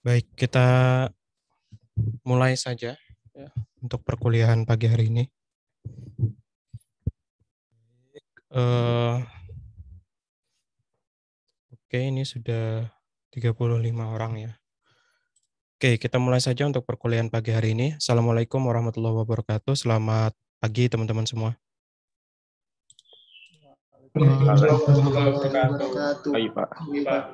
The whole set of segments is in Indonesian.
Baik, kita mulai saja ya, untuk perkuliahan pagi hari ini. Uh, Oke, okay, ini sudah 35 orang ya. Oke, okay, kita mulai saja untuk perkuliahan pagi hari ini. Assalamualaikum warahmatullahi wabarakatuh. Selamat pagi teman-teman semua. Waalaikumsalam warahmatullahi wabarakatuh. Pagi Pak. Pagi Pak.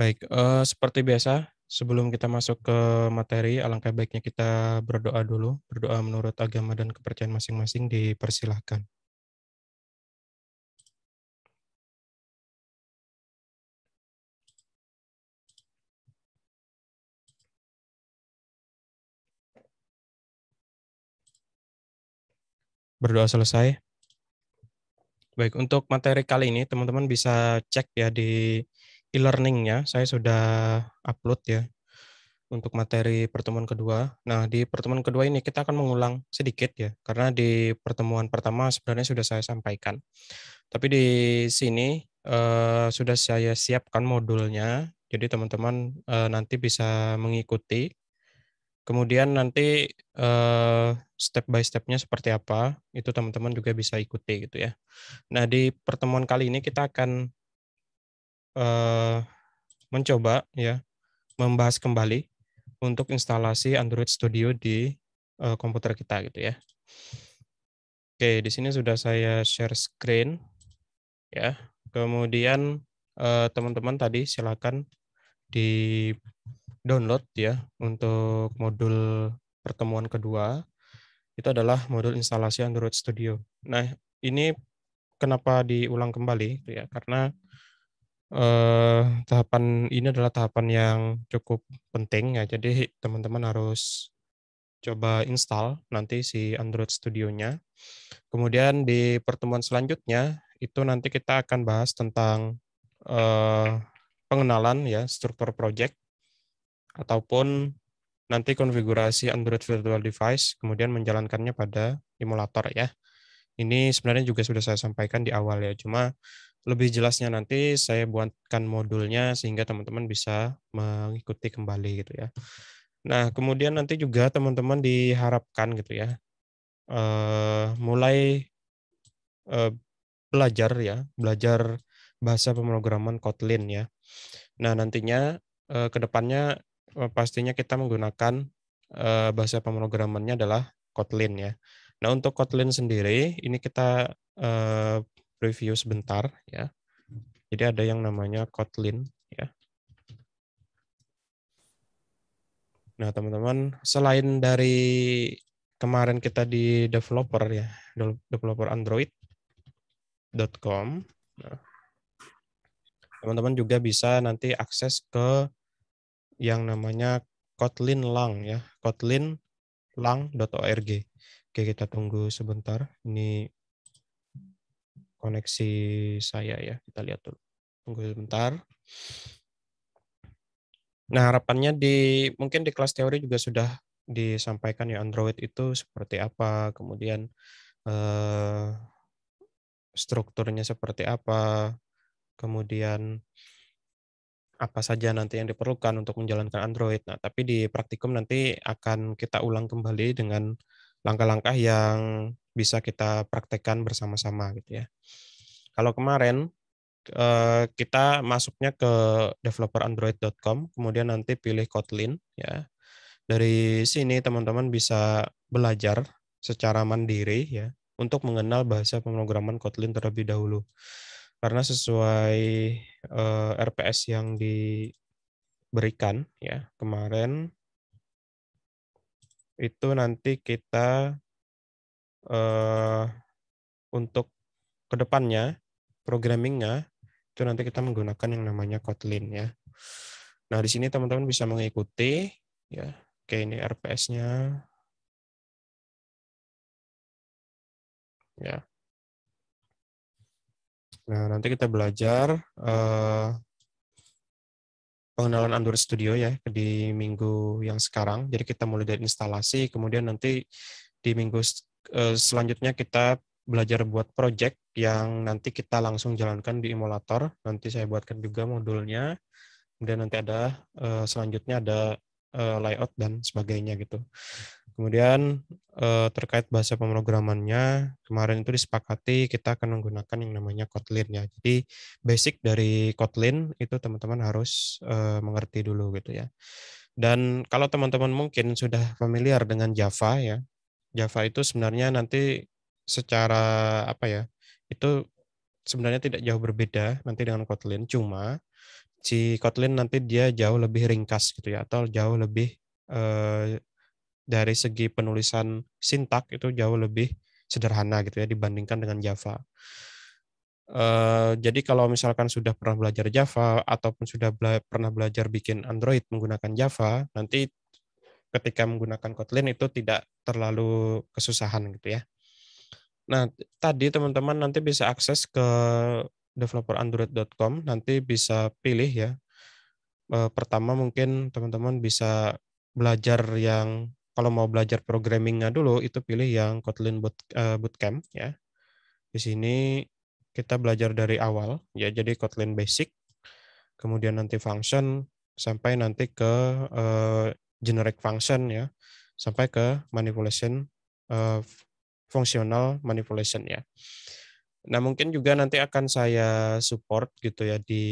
Baik, uh, seperti biasa, sebelum kita masuk ke materi, alangkah baiknya kita berdoa dulu. Berdoa menurut agama dan kepercayaan masing-masing dipersilahkan. Berdoa selesai. Baik, untuk materi kali ini teman-teman bisa cek ya di e-learningnya saya sudah upload ya untuk materi pertemuan kedua. Nah di pertemuan kedua ini kita akan mengulang sedikit ya karena di pertemuan pertama sebenarnya sudah saya sampaikan. Tapi di sini eh, sudah saya siapkan modulnya, jadi teman-teman eh, nanti bisa mengikuti. Kemudian nanti eh, step by stepnya seperti apa, itu teman-teman juga bisa ikuti gitu ya. Nah di pertemuan kali ini kita akan uh, mencoba ya membahas kembali untuk instalasi Android Studio di uh, komputer kita gitu ya. Oke, di sini sudah saya share screen ya. Kemudian eh, teman-teman uh, tadi silakan di download ya untuk modul pertemuan kedua. Itu adalah modul instalasi Android Studio. Nah, ini kenapa diulang kembali gitu ya? Karena eh, tahapan ini adalah tahapan yang cukup penting ya. Jadi teman-teman harus coba install nanti si Android Studio-nya. Kemudian di pertemuan selanjutnya itu nanti kita akan bahas tentang eh, pengenalan ya struktur project ataupun nanti konfigurasi Android Virtual Device kemudian menjalankannya pada emulator ya. Ini sebenarnya juga sudah saya sampaikan di awal ya, cuma lebih jelasnya nanti saya buatkan modulnya sehingga teman-teman bisa mengikuti kembali gitu ya. Nah, kemudian nanti juga teman-teman diharapkan gitu ya, uh, mulai uh, belajar ya, belajar bahasa pemrograman Kotlin ya. Nah, nantinya uh, ke depannya uh, pastinya kita menggunakan uh, bahasa pemrogramannya adalah Kotlin ya. Nah, untuk Kotlin sendiri, ini kita uh, review sebentar ya. Jadi ada yang namanya Kotlin ya. Nah, teman-teman, selain dari kemarin kita di developer ya, developer android.com. Nah, teman-teman juga bisa nanti akses ke yang namanya Kotlin Lang ya, Kotlin lang.org. Oke, kita tunggu sebentar. Ini koneksi saya ya. Kita lihat dulu. Tunggu sebentar. Nah, harapannya di mungkin di kelas teori juga sudah disampaikan ya Android itu seperti apa, kemudian eh, strukturnya seperti apa, kemudian apa saja nanti yang diperlukan untuk menjalankan Android. Nah, tapi di praktikum nanti akan kita ulang kembali dengan langkah-langkah yang bisa kita praktekkan bersama-sama gitu ya. Kalau kemarin eh, kita masuknya ke developerandroid.com, kemudian nanti pilih Kotlin ya. Dari sini teman-teman bisa belajar secara mandiri ya untuk mengenal bahasa pemrograman Kotlin terlebih dahulu. Karena sesuai eh, RPS yang diberikan ya kemarin itu nanti kita uh, untuk kedepannya programmingnya itu nanti kita menggunakan yang namanya Kotlin ya. Nah di sini teman-teman bisa mengikuti ya. Oke ini RPS-nya ya. Nah nanti kita belajar uh, pengenalan Android Studio ya di minggu yang sekarang. Jadi kita mulai dari instalasi, kemudian nanti di minggu eh, selanjutnya kita belajar buat project yang nanti kita langsung jalankan di emulator. Nanti saya buatkan juga modulnya. Kemudian nanti ada eh, selanjutnya ada eh, layout dan sebagainya gitu. Kemudian eh, terkait bahasa pemrogramannya, kemarin itu disepakati kita akan menggunakan yang namanya Kotlin ya. Jadi basic dari Kotlin itu teman-teman harus eh, mengerti dulu gitu ya. Dan kalau teman-teman mungkin sudah familiar dengan Java ya. Java itu sebenarnya nanti secara apa ya? Itu sebenarnya tidak jauh berbeda nanti dengan Kotlin, cuma si Kotlin nanti dia jauh lebih ringkas gitu ya atau jauh lebih eh, dari segi penulisan sintak itu jauh lebih sederhana gitu ya dibandingkan dengan Java. Uh, jadi kalau misalkan sudah pernah belajar Java ataupun sudah bela pernah belajar bikin Android menggunakan Java, nanti ketika menggunakan Kotlin itu tidak terlalu kesusahan gitu ya. Nah, tadi teman-teman nanti bisa akses ke developerandroid.com, nanti bisa pilih ya. Uh, pertama mungkin teman-teman bisa belajar yang kalau mau belajar programmingnya dulu itu pilih yang Kotlin boot, uh, Bootcamp ya. Di sini kita belajar dari awal ya jadi Kotlin basic kemudian nanti function sampai nanti ke uh, generic function ya sampai ke manipulation uh, eh, functional manipulation ya. Nah, mungkin juga nanti akan saya support gitu ya di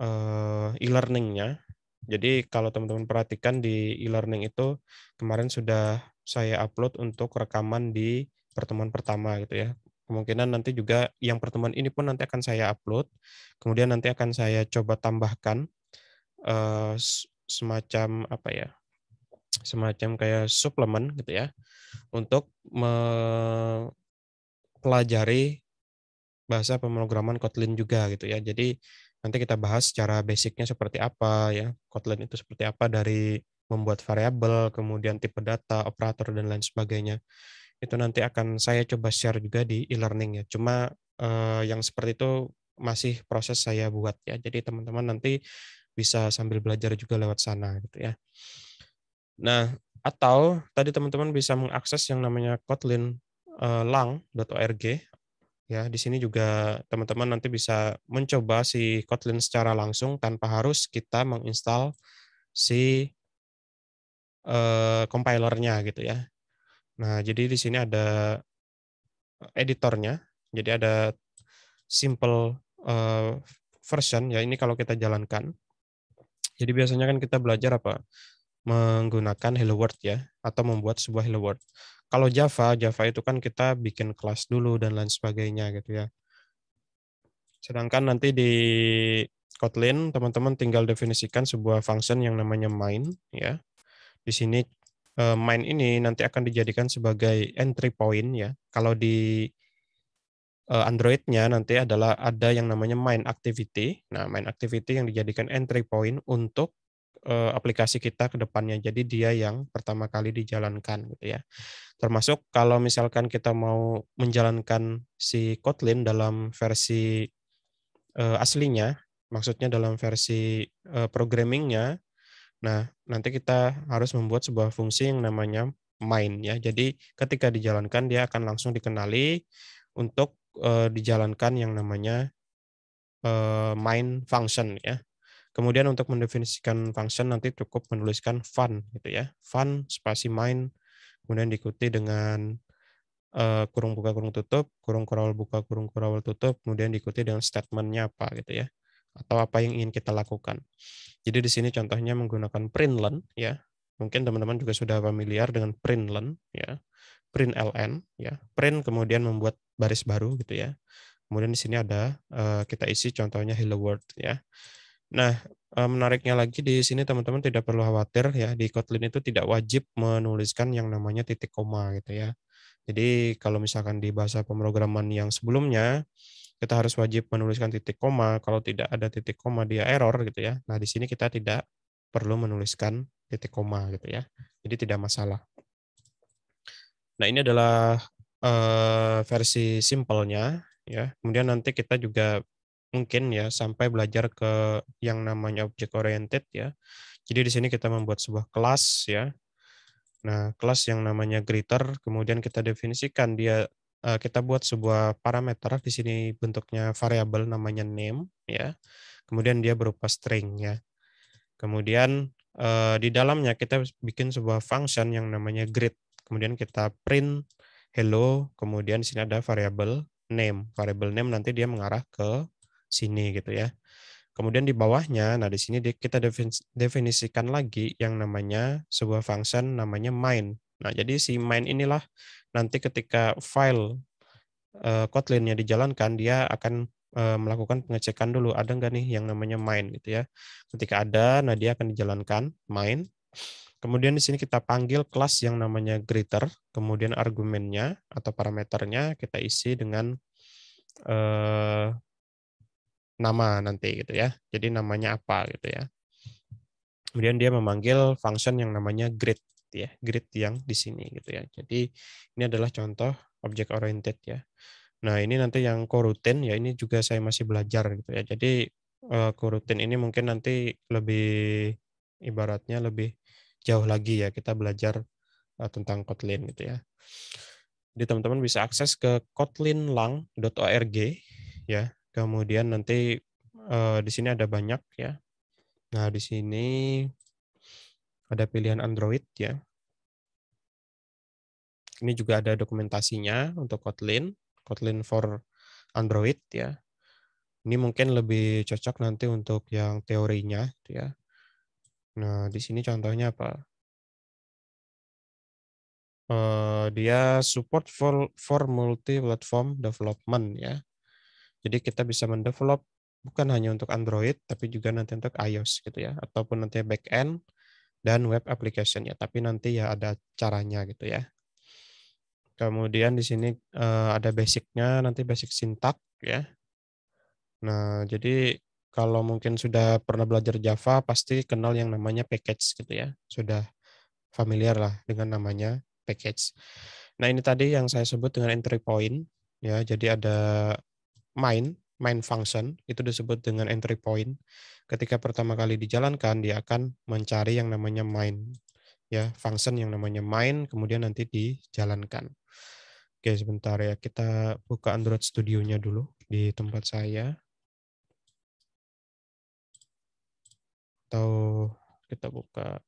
uh, e-learningnya jadi kalau teman-teman perhatikan di e-learning itu kemarin sudah saya upload untuk rekaman di pertemuan pertama gitu ya. Kemungkinan nanti juga yang pertemuan ini pun nanti akan saya upload. Kemudian nanti akan saya coba tambahkan uh, semacam apa ya? semacam kayak suplemen gitu ya untuk mempelajari bahasa pemrograman Kotlin juga gitu ya. Jadi Nanti kita bahas secara basicnya seperti apa ya, Kotlin itu seperti apa dari membuat variabel, kemudian tipe data, operator dan lain sebagainya. Itu nanti akan saya coba share juga di e-learning ya. Cuma eh, yang seperti itu masih proses saya buat ya. Jadi teman-teman nanti bisa sambil belajar juga lewat sana gitu ya. Nah, atau tadi teman-teman bisa mengakses yang namanya Kotlin eh, lang.org Ya, di sini juga teman-teman nanti bisa mencoba si Kotlin secara langsung tanpa harus kita menginstal si eh, compilernya gitu ya. Nah, jadi di sini ada eh, editornya. Jadi ada simple eh, version ya ini kalau kita jalankan. Jadi biasanya kan kita belajar apa? menggunakan hello world ya atau membuat sebuah hello world. Kalau Java, Java itu kan kita bikin kelas dulu dan lain sebagainya gitu ya. Sedangkan nanti di Kotlin, teman-teman tinggal definisikan sebuah function yang namanya main ya. Di sini eh, main ini nanti akan dijadikan sebagai entry point ya. Kalau di eh, Android-nya nanti adalah ada yang namanya main activity. Nah, main activity yang dijadikan entry point untuk Eh, aplikasi kita ke depannya. Jadi dia yang pertama kali dijalankan gitu ya. Termasuk kalau misalkan kita mau menjalankan si Kotlin dalam versi uh, aslinya, maksudnya dalam versi uh, programmingnya, nah nanti kita harus membuat sebuah fungsi yang namanya main ya. Jadi ketika dijalankan dia akan langsung dikenali untuk uh, dijalankan yang namanya uh, main function ya Kemudian untuk mendefinisikan function nanti cukup menuliskan fun gitu ya. Fun spasi main kemudian diikuti dengan uh, kurung buka kurung tutup, kurung kurawal buka kurung kurawal tutup, kemudian diikuti dengan statementnya apa gitu ya atau apa yang ingin kita lakukan. Jadi di sini contohnya menggunakan println ya. Mungkin teman-teman juga sudah familiar dengan println ya. Print ln ya. Print kemudian membuat baris baru gitu ya. Kemudian di sini ada uh, kita isi contohnya hello world ya. Nah, eh, menariknya lagi di sini teman-teman tidak perlu khawatir ya di Kotlin itu tidak wajib menuliskan yang namanya titik koma gitu ya. Jadi kalau misalkan di bahasa pemrograman yang sebelumnya kita harus wajib menuliskan titik koma, kalau tidak ada titik koma dia error gitu ya. Nah, di sini kita tidak perlu menuliskan titik koma gitu ya. Jadi tidak masalah. Nah, ini adalah uh, versi simpelnya ya. Kemudian nanti kita juga mungkin ya sampai belajar ke yang namanya object oriented ya. Jadi di sini kita membuat sebuah kelas ya. Nah, kelas yang namanya greeter kemudian kita definisikan dia eh, kita buat sebuah parameter di sini bentuknya variabel namanya name ya. Kemudian dia berupa string ya. Kemudian eh, di dalamnya kita bikin sebuah function yang namanya greet. Kemudian kita print hello, kemudian di sini ada variabel name. Variabel name nanti dia mengarah ke sini gitu ya. Kemudian di bawahnya, nah di sini kita definisikan lagi yang namanya sebuah function namanya main. Nah jadi si main inilah nanti ketika file uh, Kotlin-nya dijalankan, dia akan eh, melakukan pengecekan dulu ada nggak nih yang namanya main gitu ya. Ketika ada, nah dia akan dijalankan main. Kemudian di sini kita panggil kelas yang namanya greater, kemudian argumennya atau parameternya kita isi dengan eh, nama nanti gitu ya. Jadi namanya apa gitu ya. Kemudian dia memanggil function yang namanya grid gitu ya, grid yang di sini gitu ya. Jadi ini adalah contoh object oriented ya. Nah, ini nanti yang coroutine ya ini juga saya masih belajar gitu ya. Jadi eh, coroutine ini mungkin nanti lebih ibaratnya lebih jauh lagi ya kita belajar eh, tentang Kotlin gitu ya. Jadi teman-teman bisa akses ke kotlinlang.org ya. Kemudian nanti uh, di sini ada banyak ya. Nah, di sini ada pilihan Android ya. Ini juga ada dokumentasinya untuk Kotlin, Kotlin for Android ya. Ini mungkin lebih cocok nanti untuk yang teorinya ya. Nah, di sini contohnya apa? Uh, dia support for for multi platform development ya. Jadi kita bisa mendevelop bukan hanya untuk Android tapi juga nanti untuk iOS gitu ya ataupun nanti back end dan web application ya tapi nanti ya ada caranya gitu ya kemudian di sini eh, ada basicnya nanti basic sintak ya nah jadi kalau mungkin sudah pernah belajar Java pasti kenal yang namanya package gitu ya sudah familiar lah dengan namanya package nah ini tadi yang saya sebut dengan entry point ya jadi ada main main function itu disebut dengan entry point. Ketika pertama kali dijalankan, dia akan mencari yang namanya main, ya function yang namanya main, kemudian nanti dijalankan. Oke sebentar ya kita buka Android Studio-nya dulu di tempat saya. Atau kita buka.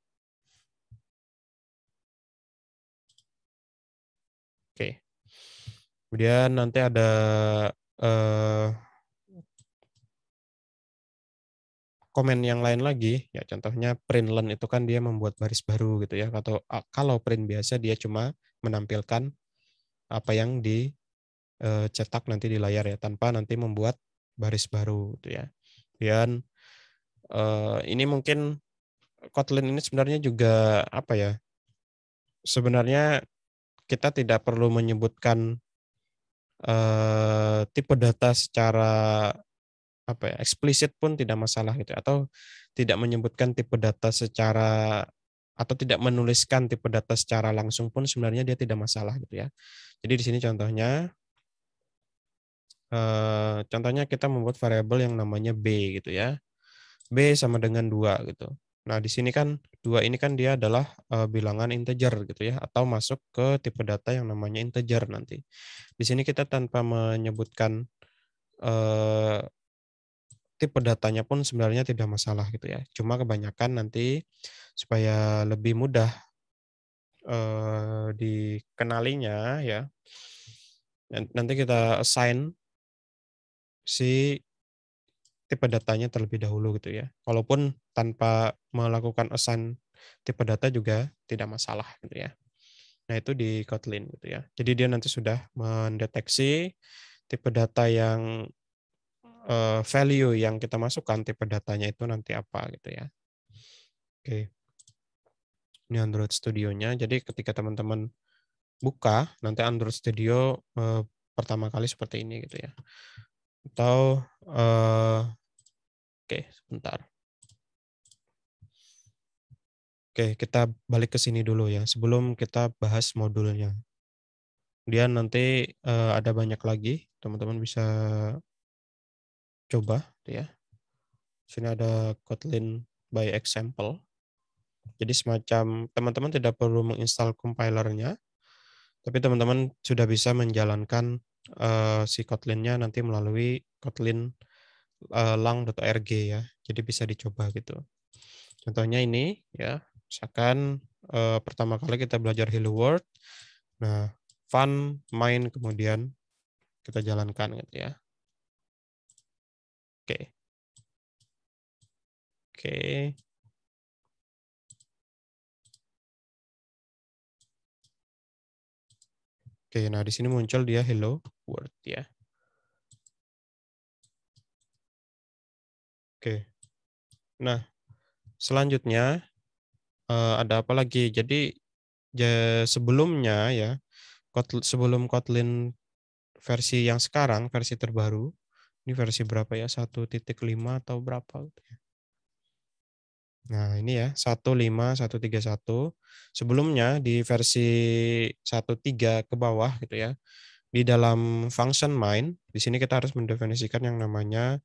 Oke. Kemudian nanti ada Eh, komen yang lain lagi ya contohnya print len itu kan dia membuat baris baru gitu ya atau kalau print biasa dia cuma menampilkan apa yang dicetak eh, cetak nanti di layar ya tanpa nanti membuat baris baru gitu ya dan eh, ini mungkin Kotlin ini sebenarnya juga apa ya sebenarnya kita tidak perlu menyebutkan eh, tipe data secara apa ya, eksplisit pun tidak masalah gitu ya. atau tidak menyebutkan tipe data secara atau tidak menuliskan tipe data secara langsung pun sebenarnya dia tidak masalah gitu ya. Jadi di sini contohnya eh, contohnya kita membuat variabel yang namanya b gitu ya. B sama dengan dua gitu. Nah, di sini kan dua ini kan dia adalah uh, bilangan integer gitu ya atau masuk ke tipe data yang namanya integer nanti. Di sini kita tanpa menyebutkan uh, tipe datanya pun sebenarnya tidak masalah gitu ya. Cuma kebanyakan nanti supaya lebih mudah uh, dikenalinya ya. Nanti kita assign si tipe datanya terlebih dahulu gitu ya. Walaupun tanpa melakukan assign tipe data juga tidak masalah gitu ya. Nah, itu di Kotlin gitu ya. Jadi dia nanti sudah mendeteksi tipe data yang uh, value yang kita masukkan tipe datanya itu nanti apa gitu ya. Oke. Ini Android Studio-nya. Jadi ketika teman-teman buka, nanti Android Studio uh, pertama kali seperti ini gitu ya. Atau uh, oke, okay, sebentar. Oke, kita balik ke sini dulu ya sebelum kita bahas modulnya. Dia nanti uh, ada banyak lagi, teman-teman bisa coba ya. Sini ada Kotlin by example. Jadi semacam teman-teman tidak perlu menginstal compilernya, tapi teman-teman sudah bisa menjalankan uh, si Kotlinnya nanti melalui Kotlin uh, eh, lang.org ya. Jadi bisa dicoba gitu. Contohnya ini ya, Misalkan uh, pertama kali kita belajar Hello World. Nah, fun, main, kemudian kita jalankan gitu ya. Oke. Okay. Oke. Okay. Oke, nah di sini muncul dia hello world ya. Oke. Nah, selanjutnya Eh, ada apa lagi? Jadi ya, sebelumnya ya Kotlin, sebelum Kotlin versi yang sekarang versi terbaru ini versi berapa ya 1.5 atau berapa gitu ya? nah ini ya tiga satu. sebelumnya di versi 1.3 ke bawah gitu ya di dalam function main di sini kita harus mendefinisikan yang namanya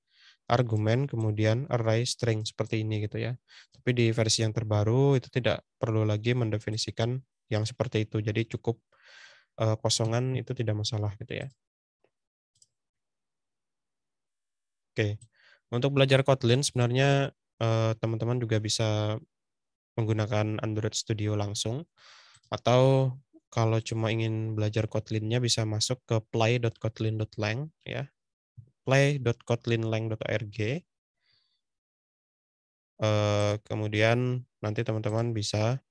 argumen kemudian array string seperti ini gitu ya. Tapi di versi yang terbaru itu tidak perlu lagi mendefinisikan yang seperti itu. Jadi cukup uh, kosongan itu tidak masalah gitu ya. Oke. Untuk belajar Kotlin sebenarnya eh, teman-teman uh, juga bisa menggunakan Android Studio langsung atau kalau cuma ingin belajar Kotlinnya bisa masuk ke play.kotlin.lang ya play.kotlinlang.org. Eh, kemudian nanti teman-teman bisa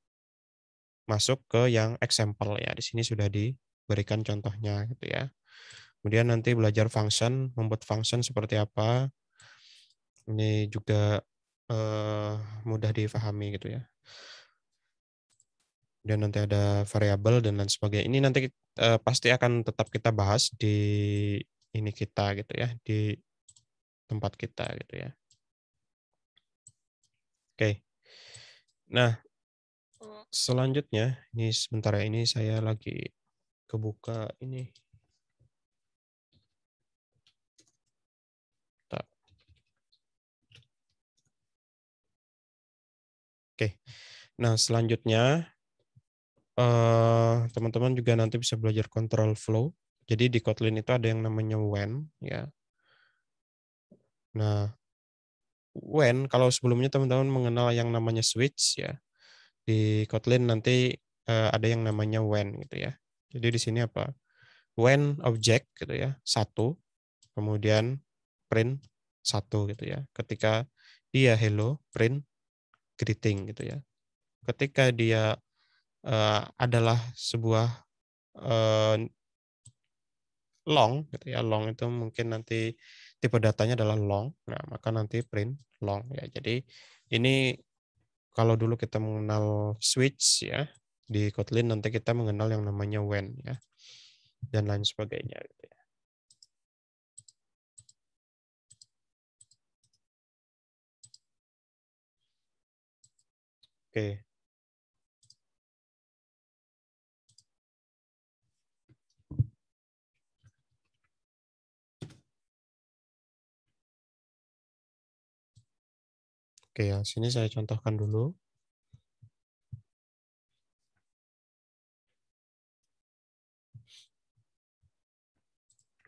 masuk ke yang example ya. Di sini sudah diberikan contohnya gitu ya. Kemudian nanti belajar function, membuat function seperti apa. Ini juga eh, mudah difahami gitu ya. Dan nanti ada variabel dan lain sebagainya. Ini nanti uh, pasti akan tetap kita bahas di ini kita gitu ya di tempat kita gitu ya. Oke. Nah, selanjutnya ini sementara ya, ini saya lagi kebuka ini Oke. Nah, selanjutnya eh, teman teman -teman juga nanti bisa belajar control flow. Jadi di Kotlin itu ada yang namanya when ya. Nah, when kalau sebelumnya teman-teman mengenal yang namanya switch ya. Di Kotlin nanti uh, ada yang namanya when gitu ya. Jadi di sini apa? When object gitu ya, satu. Kemudian print satu gitu ya. Ketika dia hello, print greeting gitu ya. Ketika dia uh, adalah sebuah eh, long gitu ya long itu mungkin nanti tipe datanya adalah long nah maka nanti print long ya jadi ini kalau dulu kita mengenal switch ya di Kotlin nanti kita mengenal yang namanya when ya dan lain sebagainya gitu ya. Oke, Oke, ya, sini saya contohkan dulu.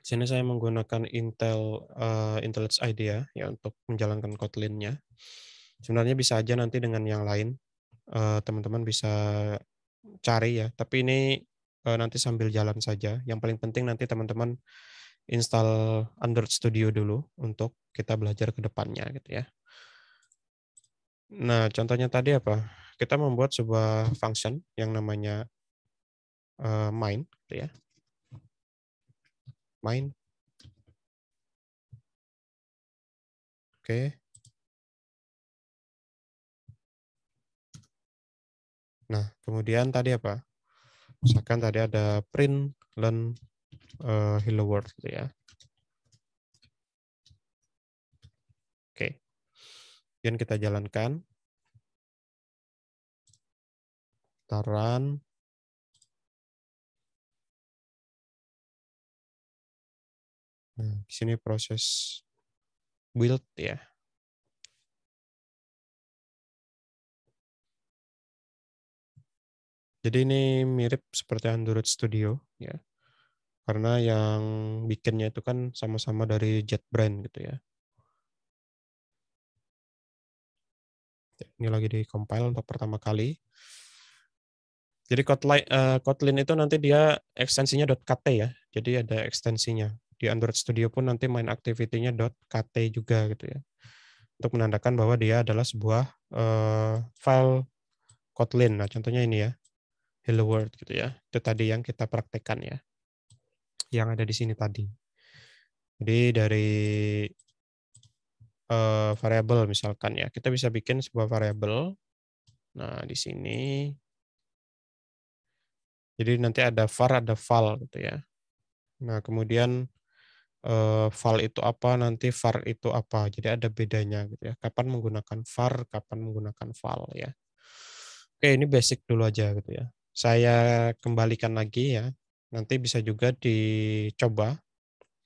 sini saya menggunakan Intel uh, IDEA ya untuk menjalankan Kotlin-nya. Sebenarnya bisa aja nanti dengan yang lain eh, teman-teman uh, bisa cari ya, tapi ini uh, nanti sambil jalan saja. Yang paling penting nanti teman-teman install Android Studio dulu untuk kita belajar ke depannya gitu ya. Nah, contohnya tadi apa? Kita membuat sebuah function yang namanya uh, main, gitu ya. Main. Oke. Okay. Nah, kemudian tadi apa? Misalkan tadi ada print learn uh, hello world, gitu ya. Kemudian kita jalankan. Taran. Nah, di sini proses build ya. Jadi ini mirip seperti Android Studio ya. Karena yang bikinnya itu kan sama-sama dari JetBrain gitu ya. ini lagi di compile untuk pertama kali. Jadi eh, Kotlin, itu nanti dia ekstensinya .kt ya. Jadi ada ekstensinya. Di Android Studio pun nanti main activity-nya .kt juga gitu ya. Untuk menandakan bahwa dia adalah sebuah uh, file Kotlin. Nah, contohnya ini ya. Hello world gitu ya. Itu tadi yang kita praktekkan ya. Yang ada di sini tadi. Jadi dari uh, eh, variabel misalkan ya. Kita bisa bikin sebuah variabel. Nah, di sini jadi nanti ada var ada val gitu ya. Nah, kemudian uh, val itu apa, nanti var itu apa. Jadi ada bedanya gitu ya. Kapan menggunakan var, kapan menggunakan val ya. Oke, ini basic dulu aja gitu ya. Saya kembalikan lagi ya. Nanti bisa juga dicoba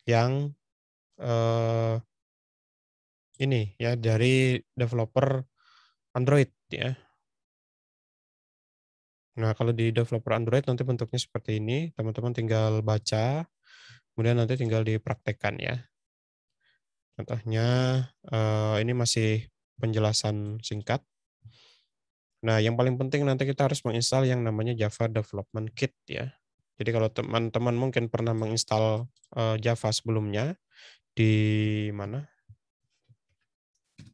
yang eh, ini ya dari developer Android ya. Nah, kalau di developer Android nanti bentuknya seperti ini, teman-teman tinggal baca, kemudian nanti tinggal dipraktekkan ya. Contohnya eh, ini masih penjelasan singkat. Nah, yang paling penting nanti kita harus menginstal yang namanya Java Development Kit ya. Jadi kalau teman-teman mungkin pernah menginstal eh, Java sebelumnya di mana?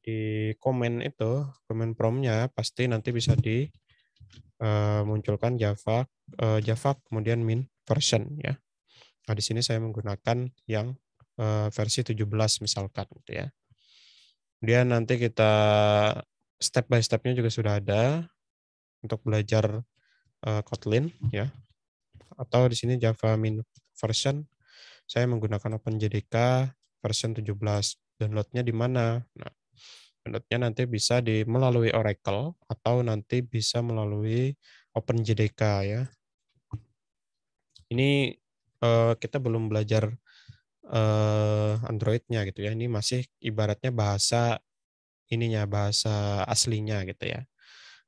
di komen itu, komen promnya pasti nanti bisa dimunculkan eh, uh, Java uh, Java kemudian min version ya. Nah, di sini saya menggunakan yang uh, versi 17 misalkan gitu ya. dia nanti kita step by stepnya juga sudah ada untuk belajar uh, Kotlin ya. Atau di sini Java min version saya menggunakan OpenJDK version 17. Downloadnya di mana? Nah, downloadnya nanti bisa di melalui Oracle atau nanti bisa melalui OpenJDK ya. Ini uh, kita belum belajar uh, Androidnya gitu ya. Ini masih ibaratnya bahasa ininya bahasa aslinya gitu ya.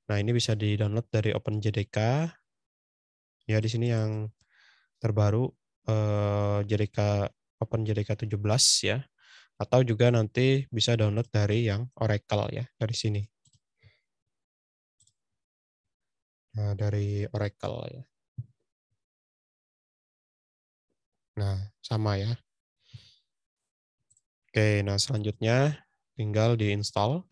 Nah ini bisa di download dari OpenJDK. Ya di sini yang terbaru uh, eh, JDK OpenJDK 17 ya atau juga nanti bisa download dari yang Oracle ya dari sini. Nah, dari Oracle ya. Nah, sama ya. Oke, nah selanjutnya tinggal diinstal.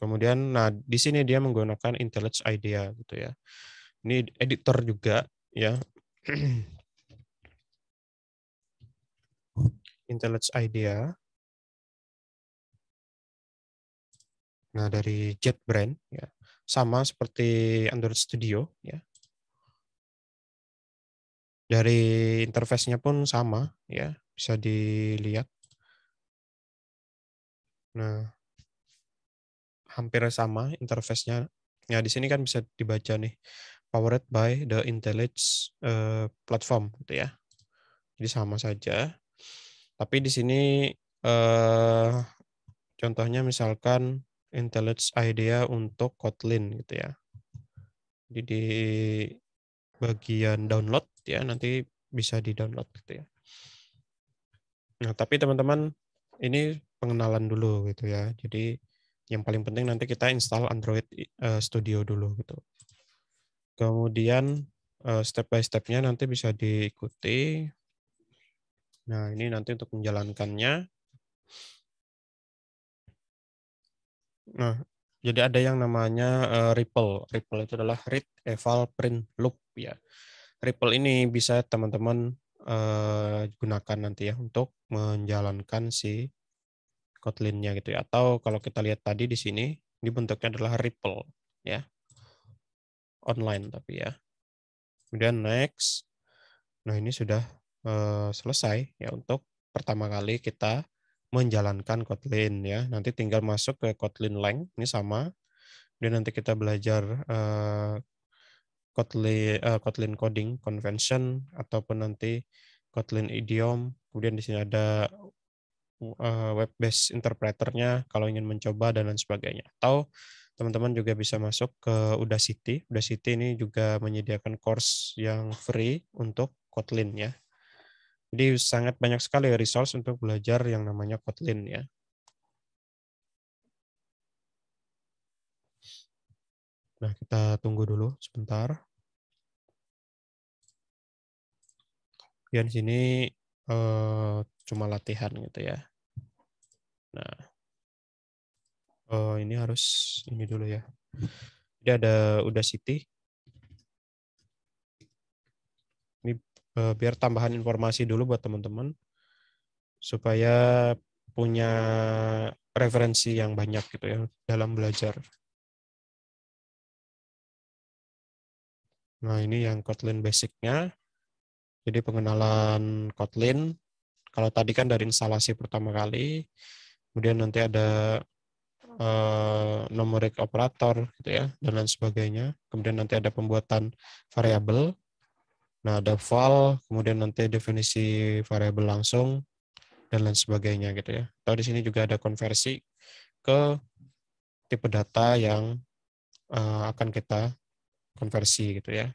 Kemudian nah di sini dia menggunakan IntelliJ IDEA gitu ya. Ini editor juga ya. IntelliJ IDEA Nah, dari Jet Brand ya. Sama seperti Android Studio ya. Dari interface-nya pun sama ya, bisa dilihat. Nah, hampir sama interface-nya. Nah, di sini kan bisa dibaca nih powered by the IntelliJ eh, platform gitu ya. Jadi sama saja. Tapi di sini uh, contohnya misalkan intelligence IDEA untuk Kotlin gitu ya. Jadi di bagian download ya nanti bisa di-download gitu ya. Nah, tapi teman-teman ini pengenalan dulu gitu ya. Jadi yang paling penting nanti kita install Android eh, Studio dulu gitu. Kemudian eh, step by stepnya nanti bisa diikuti. Nah ini nanti untuk menjalankannya Nah, jadi ada yang namanya uh, Ripple. Ripple itu adalah read, eval, print, loop ya. Ripple ini bisa teman-teman uh, gunakan nanti ya untuk menjalankan si kotlinnya gitu ya. Atau kalau kita lihat tadi di sini, ini bentuknya adalah Ripple ya. Online tapi ya. Kemudian next. Nah, ini sudah uh, selesai ya untuk pertama kali kita menjalankan Kotlin ya. Nanti tinggal masuk ke Kotlin Lang ini sama. Dan nanti kita belajar uh, Kotlin uh, Kotlin coding convention ataupun nanti Kotlin idiom. Kemudian di sini ada uh, web based interpreternya kalau ingin mencoba dan lain sebagainya. Atau teman-teman juga bisa masuk ke Udacity. Udacity ini juga menyediakan course yang free untuk Kotlin ya. Jadi sangat banyak sekali resource untuk belajar yang namanya Kotlin ya. Nah, kita tunggu dulu sebentar. Yang sini eh, cuma latihan gitu ya. Nah, eh, ini harus ini dulu ya. Jadi ada udah City, Eh, biar tambahan informasi dulu buat teman-teman supaya punya referensi yang banyak gitu ya dalam belajar. Nah, ini yang Kotlin basicnya. Jadi pengenalan Kotlin. Kalau tadi kan dari instalasi pertama kali, kemudian nanti ada uh, numeric operator gitu ya dan lain sebagainya. Kemudian nanti ada pembuatan variabel. Nah, ada val, kemudian nanti definisi variabel langsung dan lain sebagainya gitu ya. Atau di sini juga ada konversi ke tipe data yang uh, akan kita konversi gitu ya.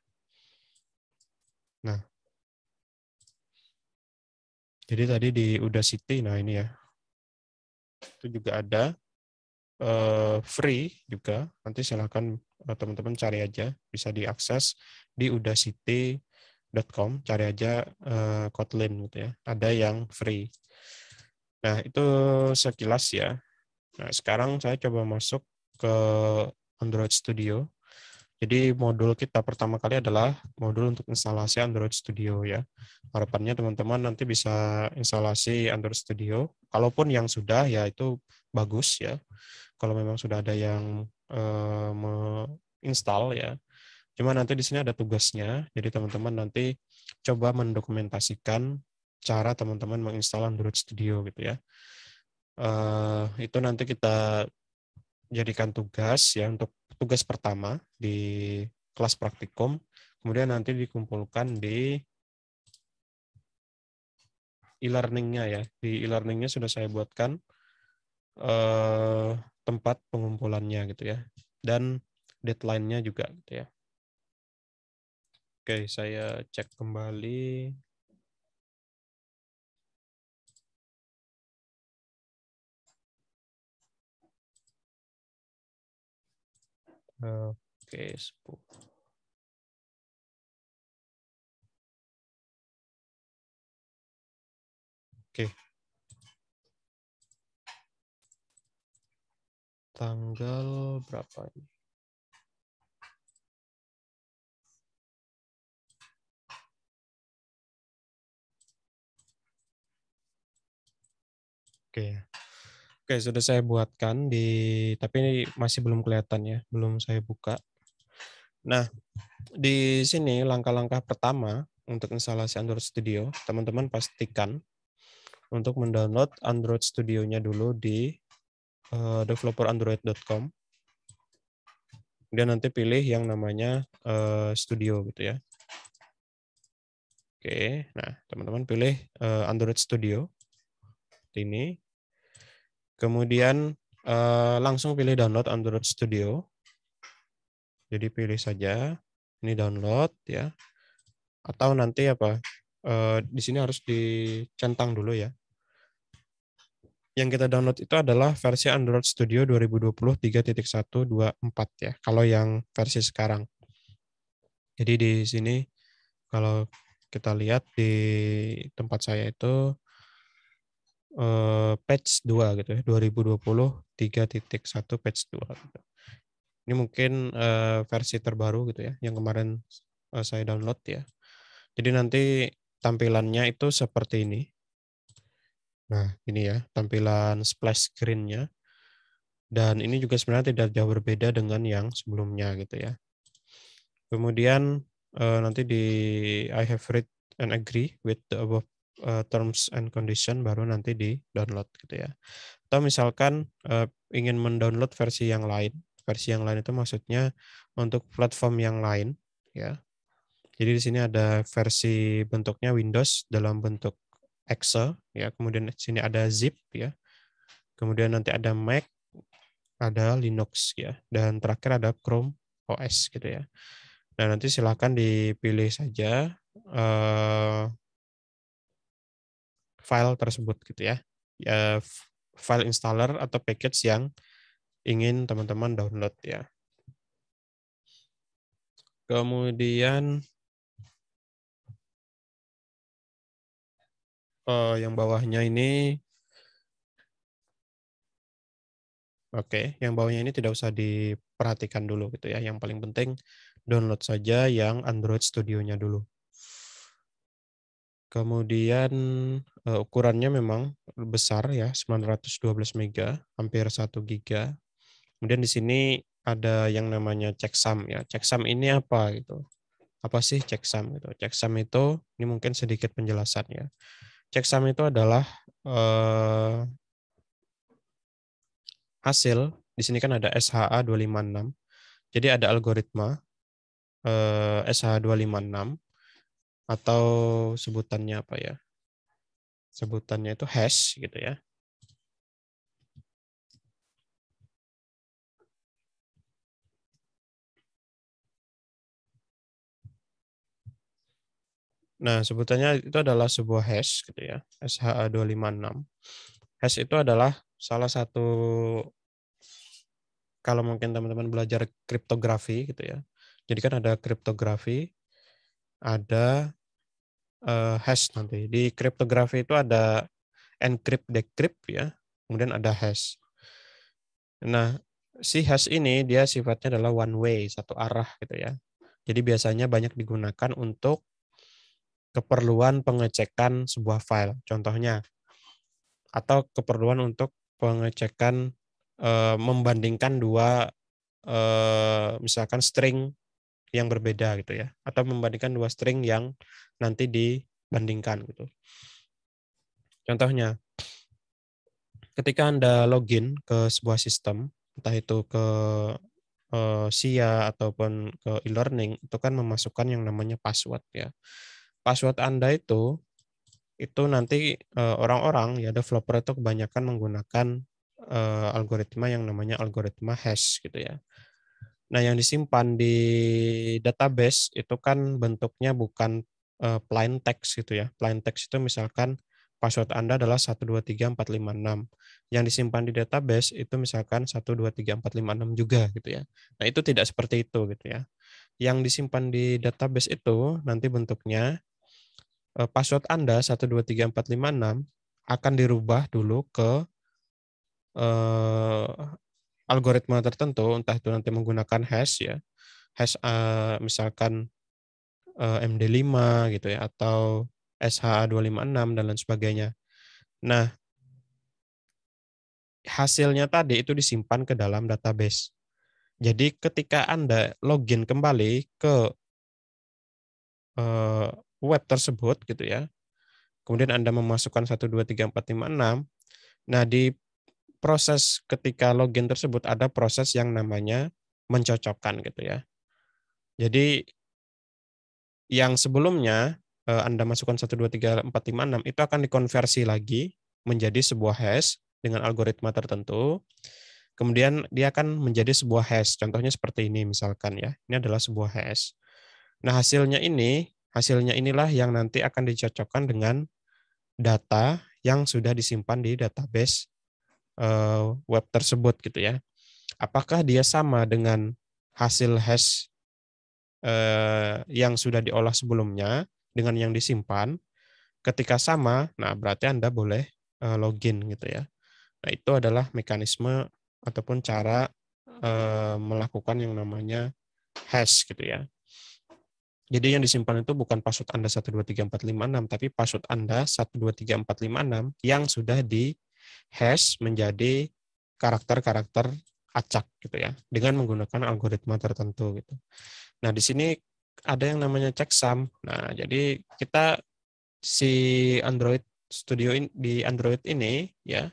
Nah, jadi tadi di Udacity, nah ini ya, itu juga ada uh, free juga. Nanti silahkan eh, teman-teman cari aja, bisa diakses di Udacity .com, cari aja uh, Kotlin gitu ya. Ada yang free. Nah, itu sekilas ya. Nah, sekarang saya coba masuk ke Android Studio. Jadi modul kita pertama kali adalah modul untuk instalasi Android Studio ya. Harapannya teman-teman nanti bisa instalasi Android Studio. Kalaupun yang sudah ya itu bagus ya. Kalau memang sudah ada yang uh, eh, menginstal ya Cuma nanti di sini ada tugasnya, jadi teman-teman nanti coba mendokumentasikan cara teman-teman menginstal Android Studio gitu ya. Uh, itu nanti kita jadikan tugas ya untuk tugas pertama di kelas praktikum, kemudian nanti dikumpulkan di e-learningnya ya. Di e-learningnya sudah saya buatkan uh, tempat pengumpulannya gitu ya, dan deadline-nya juga gitu ya. Oke, saya cek kembali. Oke, sepuluh. Oke. Okay. Tanggal berapa ini? Oke. Oke, sudah saya buatkan di tapi ini masih belum kelihatan ya, belum saya buka. Nah, di sini langkah-langkah pertama untuk instalasi Android Studio, teman-teman pastikan untuk mendownload Android Studio-nya dulu di uh, eh, developerandroid.com. Kemudian nanti pilih yang namanya uh, Studio gitu ya. Oke, nah teman-teman pilih eh, Android Studio. Ini Kemudian uh, langsung pilih download Android Studio. Jadi pilih saja ini download ya. Atau nanti apa? Uh, di sini harus dicentang dulu ya. Yang kita download itu adalah versi Android Studio 2020 3.124 ya. Kalau yang versi sekarang. Jadi di sini kalau kita lihat di tempat saya itu Eh, patch 2 gitu ya 2020 3.1 patch 2 gitu. ini mungkin uh, versi terbaru gitu ya yang kemarin uh, saya download ya jadi nanti tampilannya itu seperti ini nah ini ya tampilan splash screennya dan ini juga sebenarnya tidak jauh berbeda dengan yang sebelumnya gitu ya kemudian uh, nanti di I have read and agree with the above Eh, terms and condition baru nanti di download gitu ya. Atau misalkan uh, ingin mendownload versi yang lain. Versi yang lain itu maksudnya untuk platform yang lain ya. Jadi di sini ada versi bentuknya Windows dalam bentuk Excel ya, kemudian di sini ada zip ya. Kemudian nanti ada Mac, ada Linux ya, dan terakhir ada Chrome OS gitu ya. Nah, nanti silakan dipilih saja eh, file tersebut gitu ya. ya file installer atau package yang ingin teman-teman download ya. Kemudian oh, yang bawahnya ini Oke, okay. yang bawahnya ini tidak usah diperhatikan dulu gitu ya. Yang paling penting download saja yang Android Studio-nya dulu. Kemudian uh, ukurannya memang besar ya, 912 mega, hampir 1 giga. Kemudian di sini ada yang namanya checksum ya. Checksum ini apa gitu? Apa sih checksum itu? Checksum itu ini mungkin sedikit penjelasan ya. Checksum itu adalah uh, hasil di sini kan ada SHA 256. Jadi ada algoritma eh, SHA 256 atau sebutannya apa ya? Sebutannya itu hash gitu ya. Nah, sebutannya itu adalah sebuah hash gitu ya, SHA256. Hash itu adalah salah satu kalau mungkin teman-teman belajar kriptografi gitu ya. Jadi kan ada kriptografi, ada uh, hash nanti. Di kriptografi itu ada encrypt decrypt ya, kemudian ada hash. Nah, si hash ini dia sifatnya adalah one way, satu arah gitu ya. Jadi biasanya banyak digunakan untuk keperluan pengecekan sebuah file, contohnya atau keperluan untuk pengecekan e, membandingkan dua e, misalkan string yang berbeda gitu ya atau membandingkan dua string yang nanti dibandingkan gitu. Contohnya ketika Anda login ke sebuah sistem entah itu ke eh, SIA ataupun ke e-learning itu kan memasukkan yang namanya password ya. Password Anda itu itu nanti eh, orang-orang ya developer itu kebanyakan menggunakan eh, algoritma yang namanya algoritma hash gitu ya. Nah, yang disimpan di database itu kan bentuknya bukan uh, plain text gitu ya. Plain text itu misalkan password Anda adalah 123456. Yang disimpan di database itu misalkan 123456 juga gitu ya. Nah, itu tidak seperti itu gitu ya. Yang disimpan di database itu nanti bentuknya uh, password Anda 123456 akan dirubah dulu ke eh, algoritma tertentu, entah itu nanti menggunakan hash ya, hash uh, misalkan uh, eh, MD5 gitu ya, atau SHA256 dan lain sebagainya. Nah, hasilnya tadi itu disimpan ke dalam database. Jadi ketika Anda login kembali ke uh, web tersebut gitu ya, kemudian Anda memasukkan 1, 2, 3, 4, 5, 6, nah di proses ketika login tersebut ada proses yang namanya mencocokkan gitu ya. Jadi yang sebelumnya eh, Anda masukkan 1 2 3 4 5 6 itu akan dikonversi lagi menjadi sebuah hash dengan algoritma tertentu. Kemudian dia akan menjadi sebuah hash. Contohnya seperti ini misalkan ya. Ini adalah sebuah hash. Nah, hasilnya ini, hasilnya inilah yang nanti akan dicocokkan dengan data yang sudah disimpan di database Eh, web tersebut gitu ya. Apakah dia sama dengan hasil hash eh, yang sudah diolah sebelumnya dengan yang disimpan? Ketika sama, nah berarti Anda boleh eh, login gitu ya. Nah, itu adalah mekanisme ataupun cara melakukan yang namanya hash gitu ya. Jadi yang disimpan itu bukan password Anda 123456 tapi password Anda 123456 yang sudah di hash menjadi karakter-karakter acak gitu ya dengan menggunakan algoritma tertentu gitu. Nah, di sini ada yang namanya checksum. Nah, jadi kita si Android Studio in, di Android ini ya.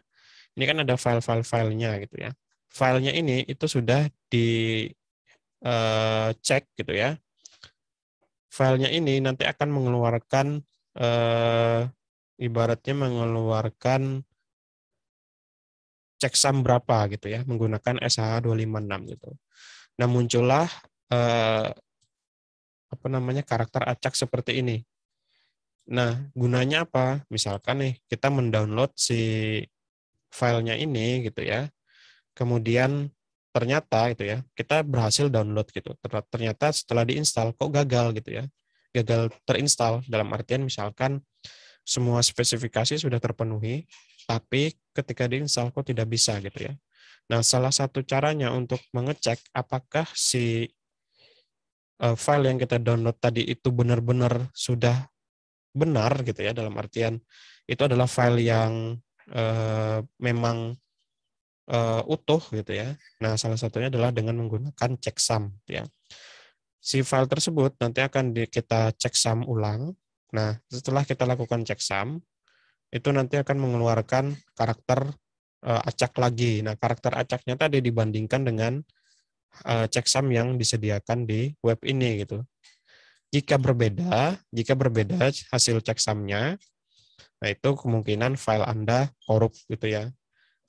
Ini kan ada file-file-filenya gitu ya. Filenya ini itu sudah di uh, eh, cek gitu ya. Filenya ini nanti akan mengeluarkan uh, ibaratnya mengeluarkan sam berapa gitu ya menggunakan SH 256 gitu. Nah muncullah eh, apa namanya karakter acak seperti ini. Nah gunanya apa? Misalkan nih kita mendownload si filenya ini gitu ya. Kemudian ternyata gitu ya kita berhasil download gitu. Ternyata setelah diinstal kok gagal gitu ya. Gagal terinstall dalam artian misalkan semua spesifikasi sudah terpenuhi, tapi ketika diinstal kok tidak bisa gitu ya. Nah, salah satu caranya untuk mengecek apakah si eh, file yang kita download tadi itu benar-benar sudah benar gitu ya dalam artian itu adalah file yang uh, memang uh, utuh gitu ya. Nah, salah satunya adalah dengan menggunakan checksum gitu ya. Si file tersebut nanti akan di, kita checksum ulang. Nah, setelah kita lakukan checksum, itu nanti akan mengeluarkan karakter uh, acak lagi. Nah, karakter acaknya tadi dibandingkan dengan uh, eh, checksum yang disediakan di web ini gitu. Jika berbeda, jika berbeda hasil checksumnya, nah itu kemungkinan file Anda korup gitu ya.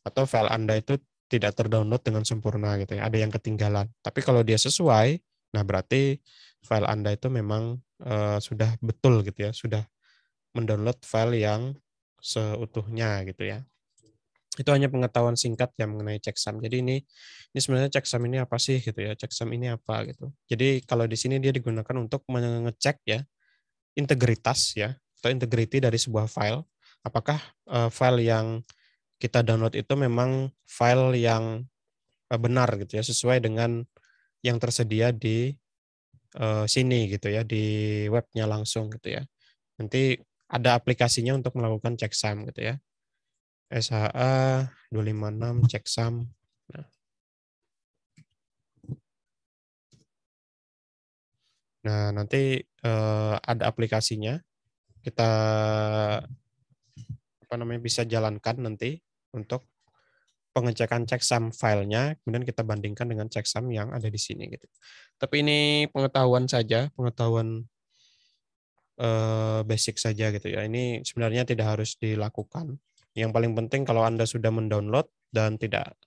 Atau file Anda itu tidak terdownload dengan sempurna gitu ya. Ada yang ketinggalan. Tapi kalau dia sesuai, nah berarti file Anda itu memang uh, sudah betul gitu ya, sudah mendownload file yang seutuhnya gitu ya. Itu hanya pengetahuan singkat ya mengenai checksum. Jadi ini ini sebenarnya checksum ini apa sih gitu ya? Checksum ini apa gitu. Jadi kalau di sini dia digunakan untuk mengecek ya integritas ya atau integriti dari sebuah file. Apakah uh, file yang kita download itu memang file yang uh, benar gitu ya sesuai dengan yang tersedia di uh, sini gitu ya di webnya langsung gitu ya. Nanti ada aplikasinya untuk melakukan checksum gitu ya. SHA 256 checksum. Nah. Nah, nanti eh, ada aplikasinya. Kita apa namanya bisa jalankan nanti untuk pengecekan checksum filenya, kemudian kita bandingkan dengan checksum yang ada di sini gitu. Tapi ini pengetahuan saja, pengetahuan Eh, basic saja gitu ya. Ini sebenarnya tidak harus dilakukan. Yang paling penting kalau Anda sudah mendownload dan tidak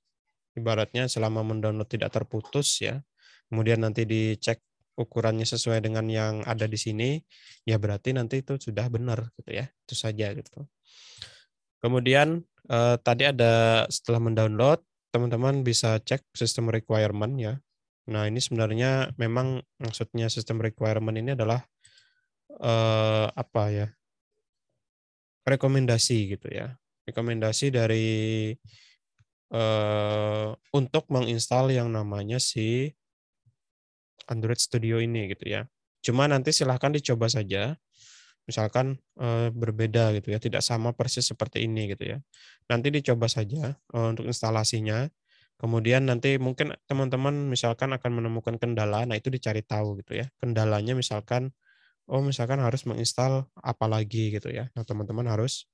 ibaratnya selama mendownload tidak terputus ya. Kemudian nanti dicek ukurannya sesuai dengan yang ada di sini, ya berarti nanti itu sudah benar gitu ya. Itu saja gitu. Kemudian eh, tadi ada setelah mendownload, teman-teman bisa cek sistem requirement ya. Nah, ini sebenarnya memang maksudnya sistem requirement ini adalah eh, apa ya rekomendasi gitu ya rekomendasi dari eh, untuk menginstal yang namanya si Android Studio ini gitu ya cuma nanti silahkan dicoba saja misalkan eh, berbeda gitu ya, tidak sama persis seperti ini gitu ya. Nanti dicoba saja eh, untuk instalasinya. Kemudian nanti mungkin teman-teman misalkan akan menemukan kendala, nah itu dicari tahu gitu ya. Kendalanya misalkan oh misalkan harus menginstal apa lagi gitu ya. Nah teman-teman harus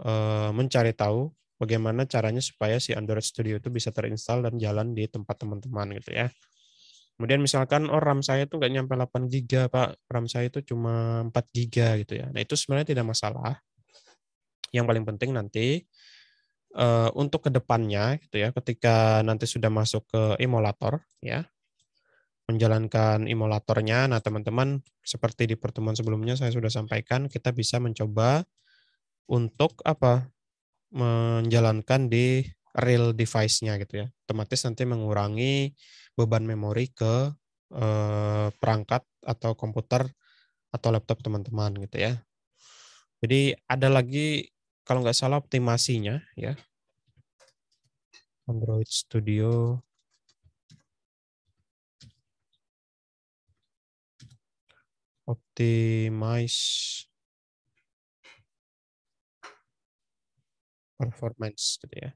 uh, mencari tahu bagaimana caranya supaya si Android Studio itu bisa terinstal dan jalan di tempat teman-teman gitu ya. Kemudian misalkan oh RAM saya itu nggak nyampe 8 GB, Pak. RAM saya itu cuma 4 GB gitu ya. Nah, itu sebenarnya tidak masalah. Yang paling penting nanti uh, untuk kedepannya gitu ya, ketika nanti sudah masuk ke emulator ya, menjalankan emulatornya. Nah, teman-teman, seperti di pertemuan sebelumnya saya sudah sampaikan, kita bisa mencoba untuk apa? menjalankan di real device-nya gitu ya. Otomatis nanti mengurangi beban memori ke eh, perangkat atau komputer atau laptop teman-teman gitu ya. Jadi ada lagi kalau nggak salah optimasinya ya. Android Studio optimize performance gitu ya.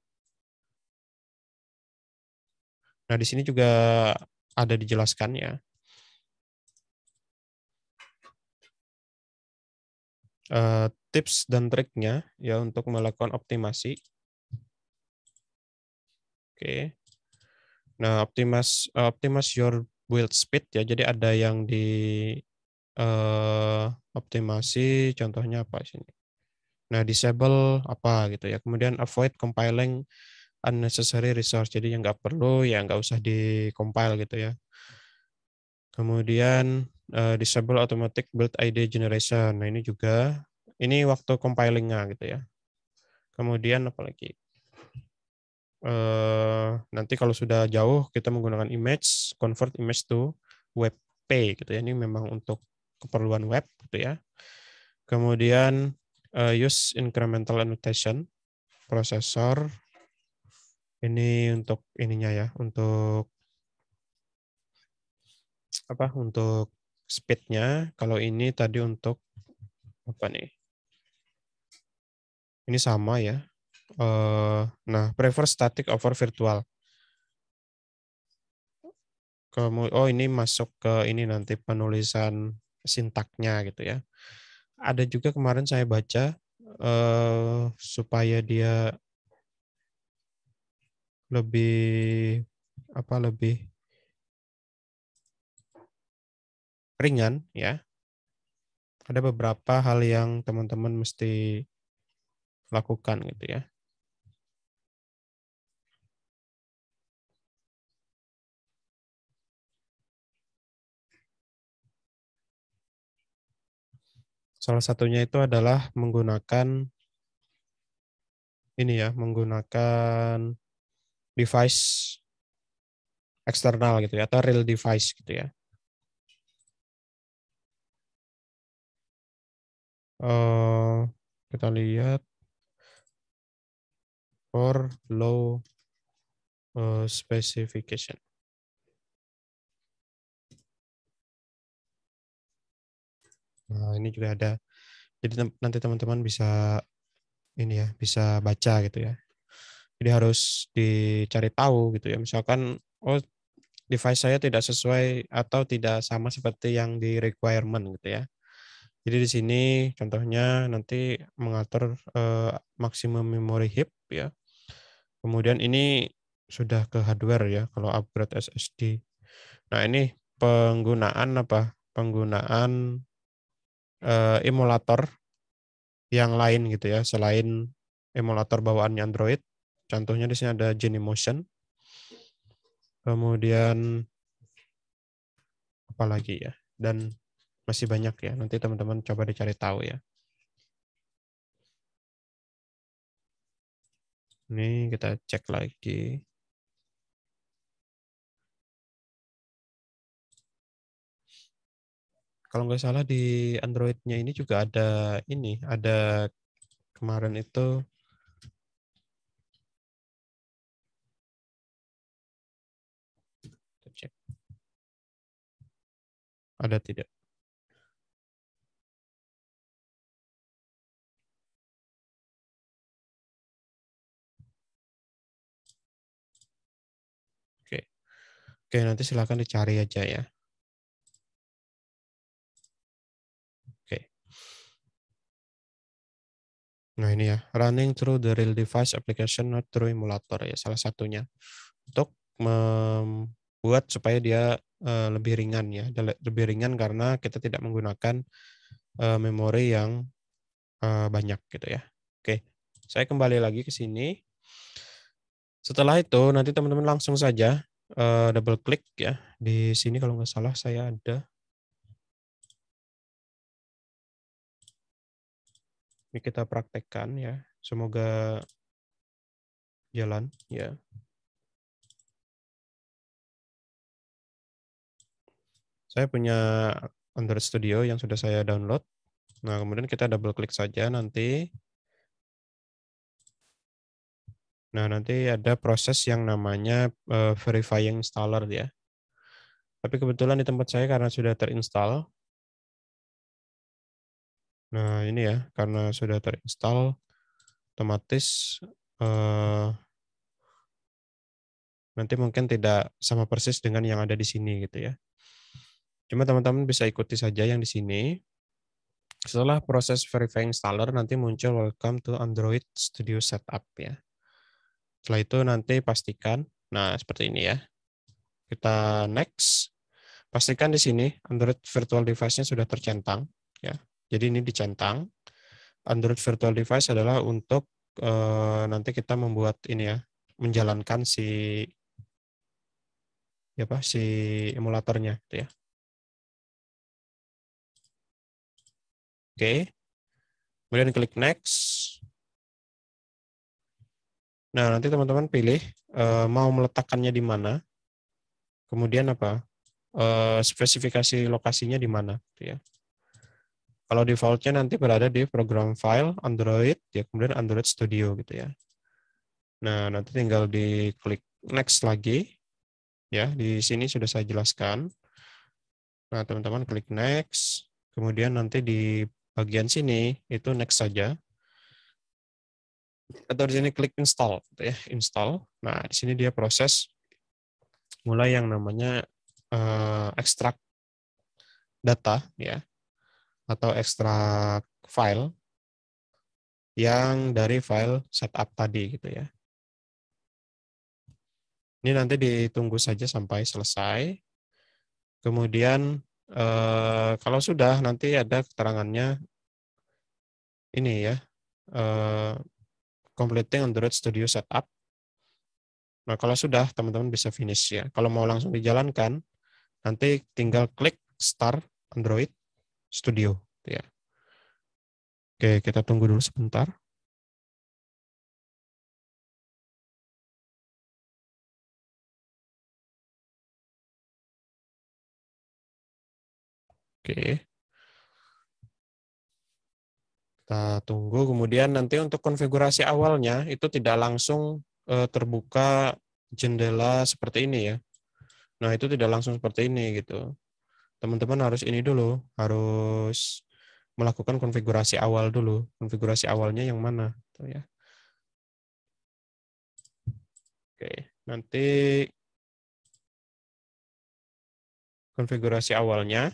Nah, di sini juga ada dijelaskan ya. Uh, tips dan triknya ya untuk melakukan optimasi. Oke. Okay. Nah, optimas uh, optimas your build speed ya. Jadi ada yang di uh, optimasi contohnya apa sini. Nah, disable apa gitu ya. Kemudian avoid compiling unnecessary resource. Jadi yang nggak perlu ya nggak usah di-compile gitu ya. Kemudian uh, disable automatic build ID generation. Nah, ini juga ini waktu compilingnya gitu ya. Kemudian apalagi uh, eh, nanti kalau sudah jauh kita menggunakan image convert image to webp gitu ya. Ini memang untuk keperluan web gitu ya. Kemudian uh, use incremental annotation processor. ini untuk ininya ya, untuk apa? Untuk speednya. Kalau ini tadi untuk apa nih? Ini sama ya. Uh, nah, prefer static over virtual. Kemudian, oh ini masuk ke ini nanti penulisan sintaknya gitu ya. Ada juga kemarin saya baca eh, supaya dia lebih apa lebih ringan ya. Ada beberapa hal yang teman-teman mesti lakukan gitu ya. Salah satunya itu adalah menggunakan ini ya, menggunakan device eksternal gitu ya atau real device gitu ya. Uh, kita lihat for low uh, specification. Nah, ini juga ada. Jadi nanti teman-teman bisa ini ya, bisa baca gitu ya. Jadi harus dicari tahu gitu ya. Misalkan oh device saya tidak sesuai atau tidak sama seperti yang di requirement gitu ya. Jadi di sini contohnya nanti mengatur eh, maksimum memori heap ya. Kemudian ini sudah ke hardware ya kalau upgrade SSD. Nah, ini penggunaan apa? Penggunaan uh, emulator yang lain gitu ya selain emulator bawaannya Android. Contohnya di sini ada Genymotion. Kemudian apa lagi ya? Dan masih banyak ya. Nanti teman-teman coba dicari tahu ya. Ini kita cek lagi. kalau nggak salah di Androidnya ini juga ada ini, ada kemarin itu cek. Ada tidak? Oke, nanti silahkan dicari aja ya. Nah ini ya, running through the real device application not through emulator ya salah satunya untuk membuat supaya dia eh, lebih ringan ya, lebih ringan karena kita tidak menggunakan eh, memori yang eh, banyak gitu ya. Oke, saya kembali lagi ke sini. Setelah itu nanti teman-teman langsung saja double klik ya di sini kalau nggak salah saya ada ini kita praktekkan ya. Semoga jalan ya. Saya punya Android Studio yang sudah saya download. Nah, kemudian kita double klik saja nanti. Nah, nanti ada proses yang namanya uh, eh, verifying installer ya. Tapi kebetulan di tempat saya karena sudah terinstall, Nah, ini ya, karena sudah terinstall, otomatis eh, nanti mungkin tidak sama persis dengan yang ada di sini gitu ya. Cuma teman-teman bisa ikuti saja yang di sini. Setelah proses verify installer, nanti muncul welcome to Android Studio Setup ya. Setelah itu nanti pastikan, nah seperti ini ya. Kita next. Pastikan di sini Android virtual device-nya sudah tercentang ya jadi ini dicentang. Android Virtual Device adalah untuk e, nanti kita membuat ini ya, menjalankan si ya apa si emulatornya itu ya. Oke. Kemudian klik next. Nah, nanti teman-teman pilih e, mau meletakkannya di mana. Kemudian apa? e, spesifikasi lokasinya di mana, gitu ya. Kalau defaultnya nanti berada di program file Android, ya kemudian Android Studio gitu ya. Nah, nanti tinggal di klik next lagi. Ya, di sini sudah saya jelaskan. Nah, teman-teman klik next. Kemudian nanti di bagian sini itu next saja. Atau di sini klik install gitu ya, install. Nah, di sini dia proses mulai yang namanya uh, ekstrak data ya atau ekstrak file yang dari file setup tadi gitu ya. Ini nanti ditunggu saja sampai selesai. Kemudian eh, kalau sudah nanti ada keterangannya ini ya, eh, completing Android Studio Setup. Nah kalau sudah teman-teman bisa finish ya. Kalau mau langsung dijalankan, nanti tinggal klik Start Android studio gitu ya. Oke, kita tunggu dulu sebentar. Oke. Kita tunggu kemudian nanti untuk konfigurasi awalnya itu tidak langsung eh, terbuka jendela seperti ini ya. Nah, itu tidak langsung seperti ini gitu teman-teman harus ini dulu, harus melakukan konfigurasi awal dulu. Konfigurasi awalnya yang mana, tuh ya. Oke, nanti konfigurasi awalnya.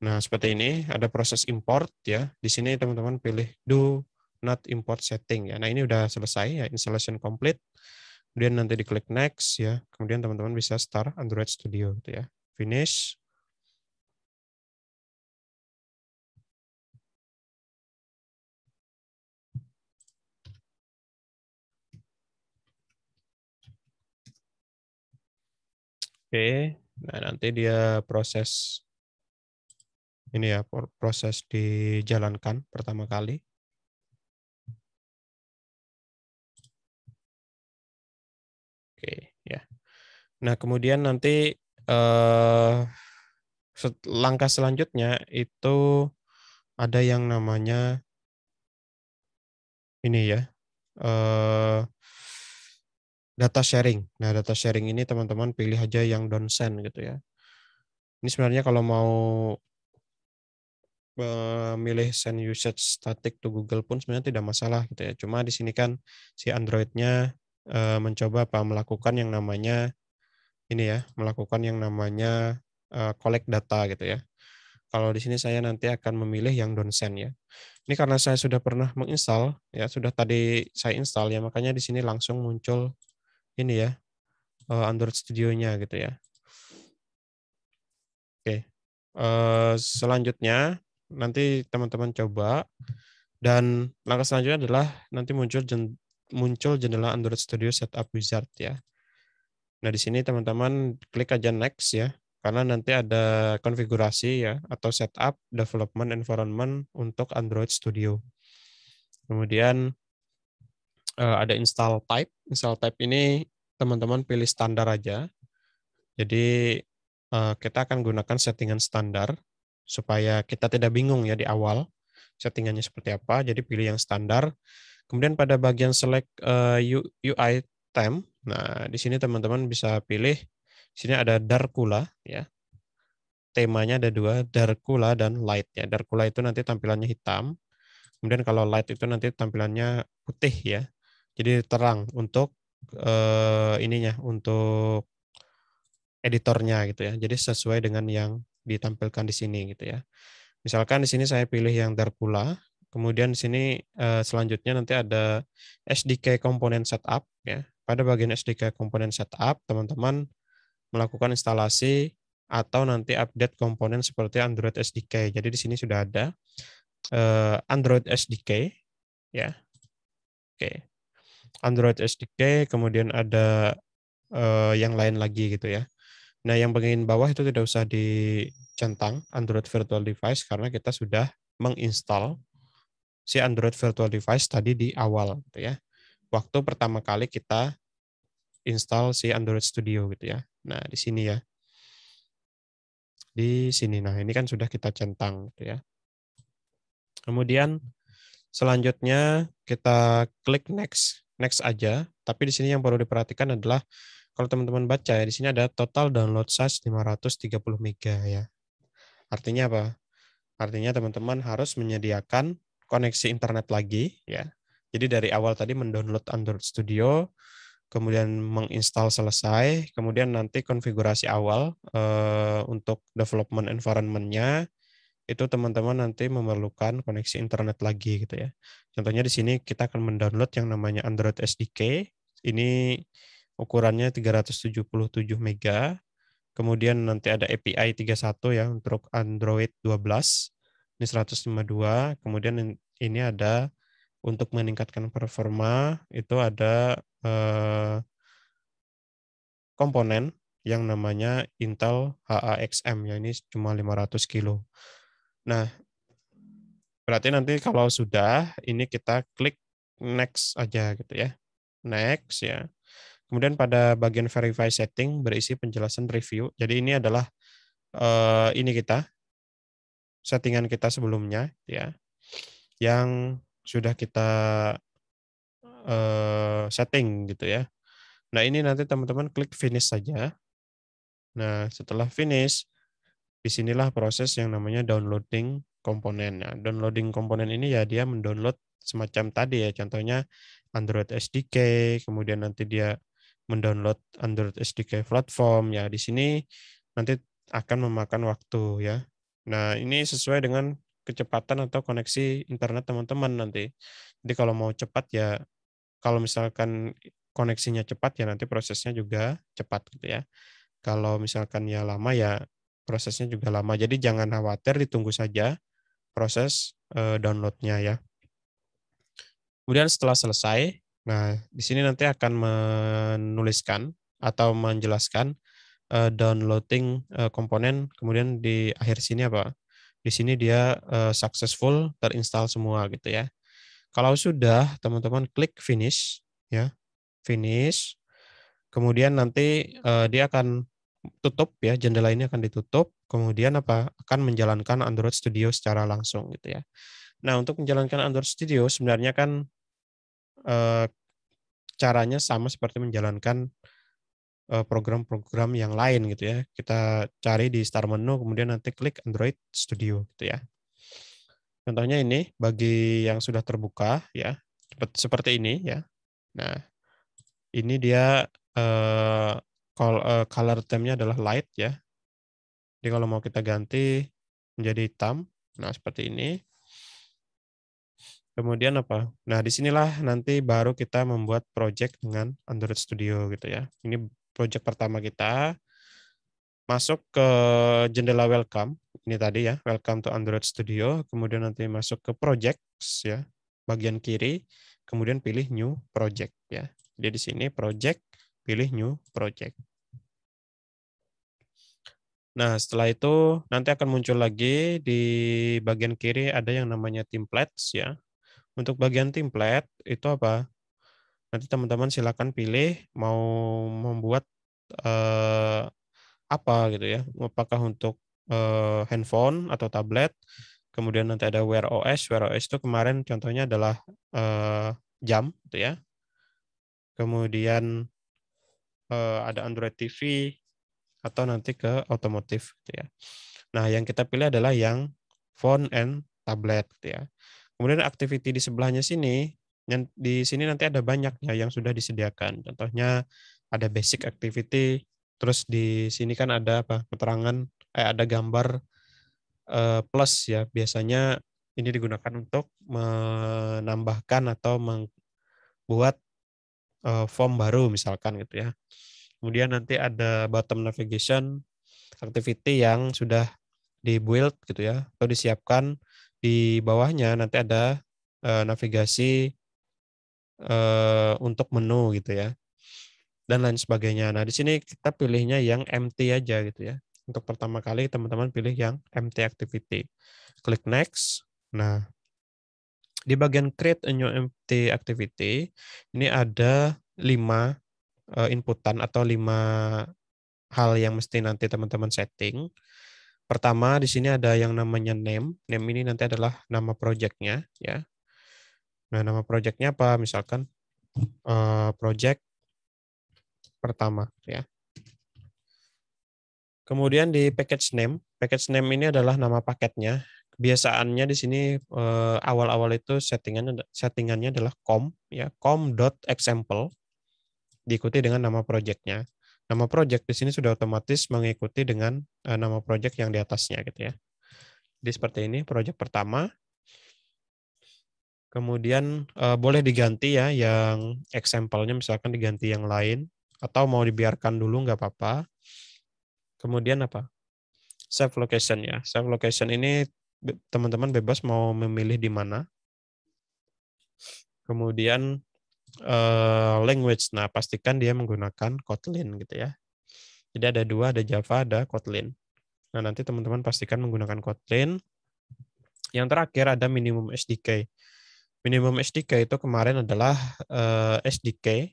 Nah, seperti ini ada proses import ya. Di sini teman-teman pilih do not import setting ya. Nah, ini udah selesai ya, installation complete. Kemudian nanti diklik next ya. Kemudian teman-teman bisa start Android Studio gitu ya finish. Oke, nah nanti dia proses ini ya, proses dijalankan pertama kali. Oke, ya. Nah, kemudian nanti eh, langkah selanjutnya itu ada yang namanya ini ya eh, data sharing. Nah data sharing ini teman-teman pilih aja yang send gitu ya. Ini sebenarnya kalau mau memilih send usage static to Google pun sebenarnya tidak masalah gitu ya. Cuma di sini kan si Androidnya eh, mencoba apa melakukan yang namanya ini ya melakukan yang namanya uh, collect data gitu ya. Kalau di sini saya nanti akan memilih yang send ya. Ini karena saya sudah pernah menginstal ya, sudah tadi saya install ya, makanya di sini langsung muncul ini ya uh, Android Studio-nya gitu ya. Oke. Uh, selanjutnya nanti teman-teman coba dan langkah selanjutnya adalah nanti muncul jen, muncul jendela Android Studio Setup Wizard ya. Nah, di sini teman-teman klik aja next ya, karena nanti ada konfigurasi ya, atau setup development environment untuk Android Studio. Kemudian eh, ada install type. Install type ini teman-teman pilih standar aja. Jadi eh, kita akan gunakan settingan standar supaya kita tidak bingung ya di awal settingannya seperti apa. Jadi pilih yang standar. Kemudian pada bagian select eh, UI tem. Nah, di sini teman-teman bisa pilih. Di sini ada Darkula ya. Temanya ada dua, Darkula dan Light ya. Darkula itu nanti tampilannya hitam. Kemudian kalau Light itu nanti tampilannya putih ya. Jadi terang untuk eh, ininya untuk editornya gitu ya. Jadi sesuai dengan yang ditampilkan di sini gitu ya. Misalkan di sini saya pilih yang Darkula, kemudian di sini eh, selanjutnya nanti ada SDK komponen setup ya pada bagian SDK komponen setup, teman-teman melakukan instalasi atau nanti update komponen seperti Android SDK. Jadi di sini sudah ada eh, Android SDK, ya. Oke. Android SDK, kemudian ada eh, yang lain lagi gitu ya. Nah, yang bagian bawah itu tidak usah dicentang Android Virtual Device karena kita sudah menginstal si Android Virtual Device tadi di awal gitu ya. Waktu pertama kali kita install si Android Studio gitu ya. Nah, di sini ya. Di sini. Nah, ini kan sudah kita centang gitu ya. Kemudian selanjutnya kita klik next, next aja. Tapi di sini yang perlu diperhatikan adalah kalau teman-teman baca ya di sini ada total download size 530 MB ya. Artinya apa? Artinya teman-teman harus menyediakan koneksi internet lagi ya. Jadi dari awal tadi mendownload Android Studio, kemudian menginstal selesai, kemudian nanti konfigurasi awal uh, untuk development environment-nya itu teman-teman nanti memerlukan koneksi internet lagi gitu ya. Contohnya di sini kita akan mendownload yang namanya Android SDK. Ini ukurannya 377 mega. Kemudian nanti ada API 31 ya untuk Android 12. Ini 152. Kemudian ini ada untuk meningkatkan performa itu ada eh, komponen yang namanya Intel HAXM ya ini cuma 500 kilo. Nah, berarti nanti kalau sudah ini kita klik next aja gitu ya. Next ya. Kemudian pada bagian verify setting berisi penjelasan review. Jadi ini adalah eh, ini kita settingan kita sebelumnya ya. Yang sudah kita uh, setting gitu ya. Nah ini nanti teman-teman klik finish saja. Nah setelah finish, disinilah proses yang namanya downloading komponen. Nah, downloading komponen ini ya dia mendownload semacam tadi ya, contohnya Android SDK, kemudian nanti dia mendownload Android SDK platform ya di sini nanti akan memakan waktu ya. Nah, ini sesuai dengan kecepatan atau koneksi internet teman-teman nanti. Jadi kalau mau cepat ya kalau misalkan koneksinya cepat ya nanti prosesnya juga cepat gitu ya. Kalau misalkan ya lama ya prosesnya juga lama. Jadi jangan khawatir ditunggu saja proses eh, downloadnya ya. Kemudian setelah selesai, nah di sini nanti akan menuliskan atau menjelaskan eh, downloading eh, komponen kemudian di akhir sini apa di sini dia uh, successful terinstall semua gitu ya. Kalau sudah, teman-teman klik finish ya. Finish. Kemudian nanti uh, dia akan tutup ya, jendela ini akan ditutup. Kemudian apa? akan menjalankan Android Studio secara langsung gitu ya. Nah, untuk menjalankan Android Studio sebenarnya kan uh, caranya sama seperti menjalankan Eh, program-program yang lain gitu ya. Kita cari di start Menu, kemudian nanti klik Android Studio gitu ya. Contohnya ini bagi yang sudah terbuka ya, seperti ini ya. Nah, ini dia uh, color theme-nya adalah light ya. Jadi kalau mau kita ganti menjadi hitam, nah seperti ini. Kemudian apa? Nah, disinilah nanti baru kita membuat project dengan Android Studio gitu ya. Ini project pertama kita. Masuk ke jendela welcome, ini tadi ya, welcome to Android Studio, kemudian nanti masuk ke projects ya, bagian kiri, kemudian pilih new project ya. Jadi di sini project, pilih new project. Nah, setelah itu nanti akan muncul lagi di bagian kiri ada yang namanya templates ya. Untuk bagian template itu apa? Nanti teman-teman silakan pilih mau membuat eh, apa gitu ya. Apakah untuk eh, handphone atau tablet. Kemudian nanti ada Wear OS. Wear OS itu kemarin contohnya adalah eh, jam gitu ya. Kemudian eh, ada Android TV atau nanti ke otomotif gitu ya. Nah, yang kita pilih adalah yang phone and tablet gitu ya. Kemudian activity di sebelahnya sini di sini nanti ada banyak ya yang sudah disediakan. Contohnya ada basic activity, terus di sini kan ada apa? keterangan eh ada gambar eh, plus ya. Biasanya ini digunakan untuk menambahkan atau membuat eh, form baru misalkan gitu ya. Kemudian nanti ada bottom navigation activity yang sudah dibuild gitu ya atau disiapkan di bawahnya nanti ada eh, navigasi uh, untuk menu gitu ya dan lain sebagainya. Nah di sini kita pilihnya yang empty aja gitu ya. Untuk pertama kali teman-teman pilih yang empty activity. Klik next. Nah di bagian create a new empty activity ini ada lima eh, inputan atau lima hal yang mesti nanti teman-teman setting. Pertama di sini ada yang namanya name. Name ini nanti adalah nama projectnya ya. Nah, nama projectnya apa? Misalkan eh, project pertama, ya. Kemudian di package name, package name ini adalah nama paketnya. Kebiasaannya di sini eh, awal-awal itu settingannya settingannya adalah com ya, com.example diikuti dengan nama projectnya. Nama project di sini sudah otomatis mengikuti dengan eh, nama project yang di atasnya gitu ya. Jadi seperti ini project pertama, Kemudian uh, boleh diganti ya yang example-nya misalkan diganti yang lain atau mau dibiarkan dulu nggak apa-apa. Kemudian apa? Save location ya. Save location ini teman-teman bebas mau memilih di mana. Kemudian uh, language. Nah, pastikan dia menggunakan Kotlin gitu ya. Jadi ada dua, ada Java, ada Kotlin. Nah, nanti teman-teman pastikan menggunakan Kotlin. Yang terakhir ada minimum SDK minimum SDK itu kemarin adalah uh, eh, SDK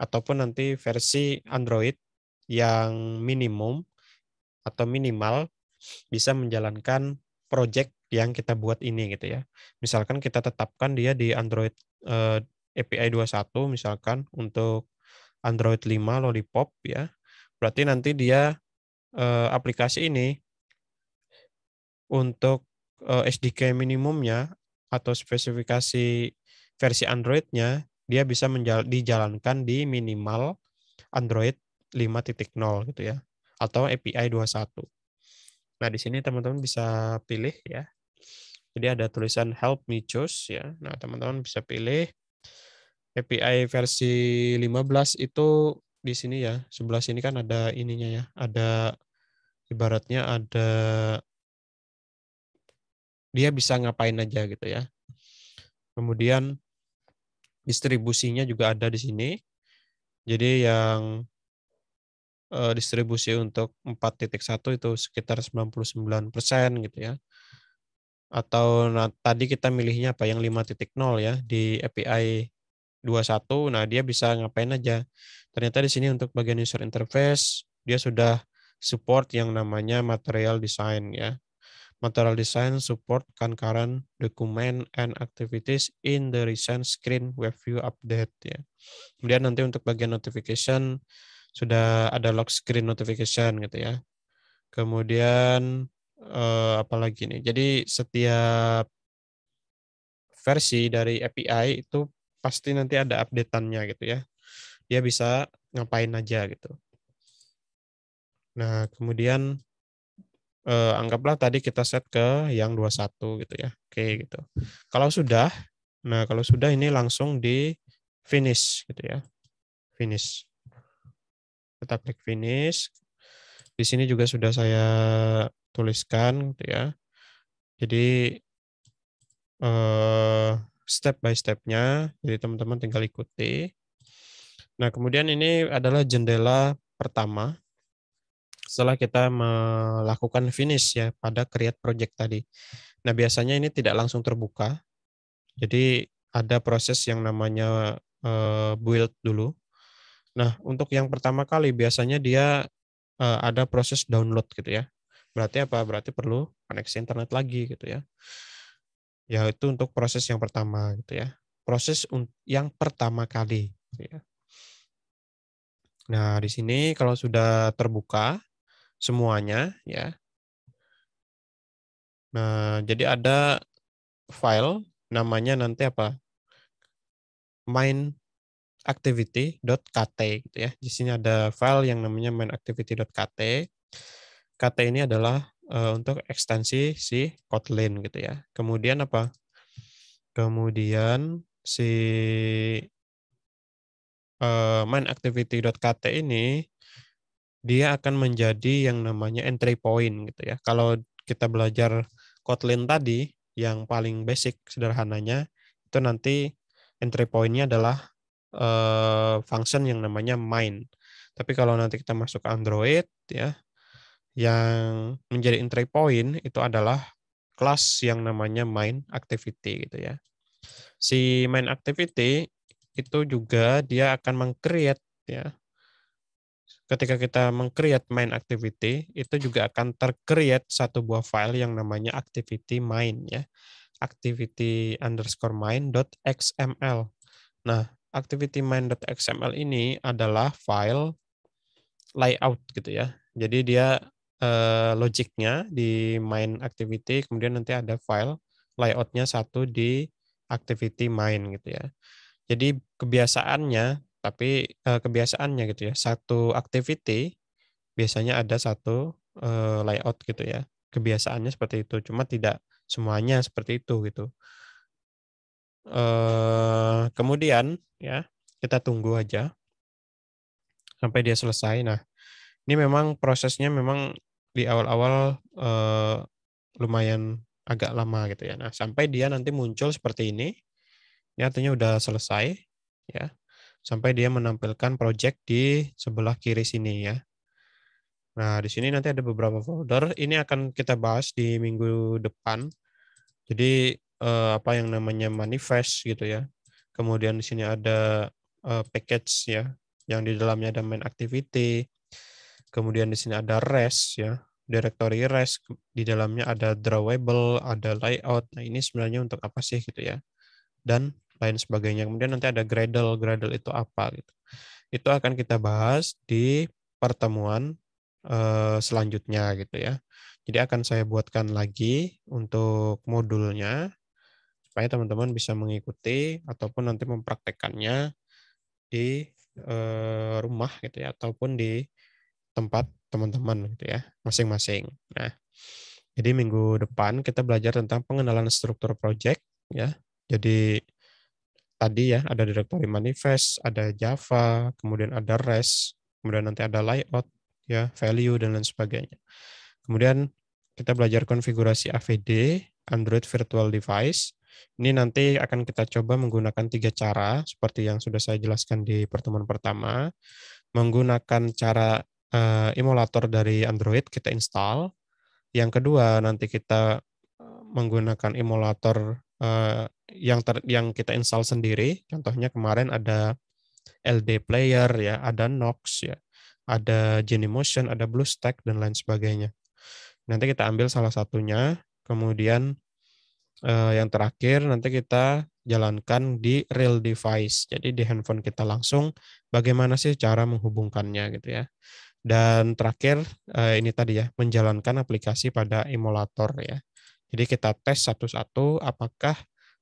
ataupun nanti versi Android yang minimum atau minimal bisa menjalankan project yang kita buat ini gitu ya. Misalkan kita tetapkan dia di Android uh, API 21 misalkan untuk Android 5 Lollipop ya. Berarti nanti dia uh, aplikasi ini untuk eh, SDK minimumnya atau spesifikasi versi Android-nya, dia bisa menjal- dijalankan di minimal Android 5.0 gitu ya, atau API 21. Nah, di sini teman-teman bisa pilih ya. Jadi ada tulisan help me choose ya. Nah, teman-teman bisa pilih API versi 15 itu di sini ya. Sebelah sini kan ada ininya ya. Ada ibaratnya ada dia bisa ngapain aja gitu ya. Kemudian distribusinya juga ada di sini. Jadi yang eh, distribusi untuk 4.1 itu sekitar 99% gitu ya. Atau nah, tadi kita milihnya apa yang 5.0 ya di API 21. Nah, dia bisa ngapain aja. Ternyata di sini untuk bagian user interface dia sudah support yang namanya material design ya material design support concurrent kan document and activities in the recent screen web view update ya. Kemudian nanti untuk bagian notification sudah ada lock screen notification gitu ya. Kemudian eh, apalagi nih. Jadi setiap versi dari API itu pasti nanti ada updateannya gitu ya. Dia bisa ngapain aja gitu. Nah, kemudian eh, anggaplah tadi kita set ke yang 21 gitu ya. Oke gitu. Kalau sudah, nah kalau sudah ini langsung di finish gitu ya. Finish. Kita klik finish. Di sini juga sudah saya tuliskan gitu ya. Jadi eh, step by stepnya, jadi teman-teman tinggal ikuti. Nah kemudian ini adalah jendela pertama setelah kita melakukan finish ya pada create project tadi. Nah, biasanya ini tidak langsung terbuka. Jadi ada proses yang namanya eh, build dulu. Nah, untuk yang pertama kali biasanya dia eh, ada proses download gitu ya. Berarti apa? Berarti perlu koneksi internet lagi gitu ya. Ya itu untuk proses yang pertama gitu ya. Proses yang pertama kali gitu ya. Nah, di sini kalau sudah terbuka, semuanya ya. Nah, jadi ada file namanya nanti apa? main gitu ya. Di sini ada file yang namanya main KT ini adalah uh, untuk ekstensi si Kotlin gitu ya. Kemudian apa? Kemudian si uh, eh, mainactivity.kt ini dia akan menjadi yang namanya entry point gitu ya. Kalau kita belajar Kotlin tadi yang paling basic sederhananya itu nanti entry pointnya adalah uh, function yang namanya main. Tapi kalau nanti kita masuk ke Android ya yang menjadi entry point itu adalah kelas yang namanya main activity gitu ya. Si main activity itu juga dia akan mengcreate ya ketika kita mengcreate main activity itu juga akan tercreate satu buah file yang namanya activity main ya activity underscore main xml Nah, activity main xml ini adalah file layout gitu ya. Jadi dia eh, logiknya di main activity, kemudian nanti ada file layoutnya satu di activity main gitu ya. Jadi kebiasaannya tapi uh, kebiasaannya gitu ya satu activity biasanya ada satu uh, layout gitu ya kebiasaannya seperti itu cuma tidak semuanya seperti itu gitu uh, kemudian ya kita tunggu aja sampai dia selesai nah ini memang prosesnya memang di awal-awal eh, lumayan agak lama gitu ya nah sampai dia nanti muncul seperti ini ini ya, artinya udah selesai ya sampai dia menampilkan project di sebelah kiri sini ya. Nah, di sini nanti ada beberapa folder. Ini akan kita bahas di minggu depan. Jadi eh, apa yang namanya manifest gitu ya. Kemudian di sini ada eh, package ya, yang di dalamnya ada main activity. Kemudian di sini ada rest ya, directory rest. Di dalamnya ada drawable, ada layout. Nah, ini sebenarnya untuk apa sih gitu ya. Dan lain sebagainya. Kemudian nanti ada Gradle, Gradle itu apa gitu. Itu akan kita bahas di pertemuan eh, selanjutnya gitu ya. Jadi akan saya buatkan lagi untuk modulnya supaya teman-teman bisa mengikuti ataupun nanti mempraktekannya di eh, rumah gitu ya ataupun di tempat teman-teman gitu ya masing-masing. Nah, jadi minggu depan kita belajar tentang pengenalan struktur project ya. Jadi tadi ya, ada directory manifest, ada Java, kemudian ada REST, kemudian nanti ada layout, ya, value dan lain sebagainya. Kemudian kita belajar konfigurasi AVD, Android Virtual Device. Ini nanti akan kita coba menggunakan tiga cara, seperti yang sudah saya jelaskan di pertemuan pertama. Menggunakan cara uh, emulator dari Android, kita install. Yang kedua, nanti kita eh, menggunakan emulator Eh, yang ter, yang kita install sendiri. Contohnya kemarin ada LD Player ya, ada Nox ya, ada Motion, ada BlueStack dan lain sebagainya. Nanti kita ambil salah satunya, kemudian eh, yang terakhir nanti kita jalankan di real device. Jadi di handphone kita langsung bagaimana sih cara menghubungkannya gitu ya. Dan terakhir eh, ini tadi ya menjalankan aplikasi pada emulator ya. Jadi kita tes satu-satu apakah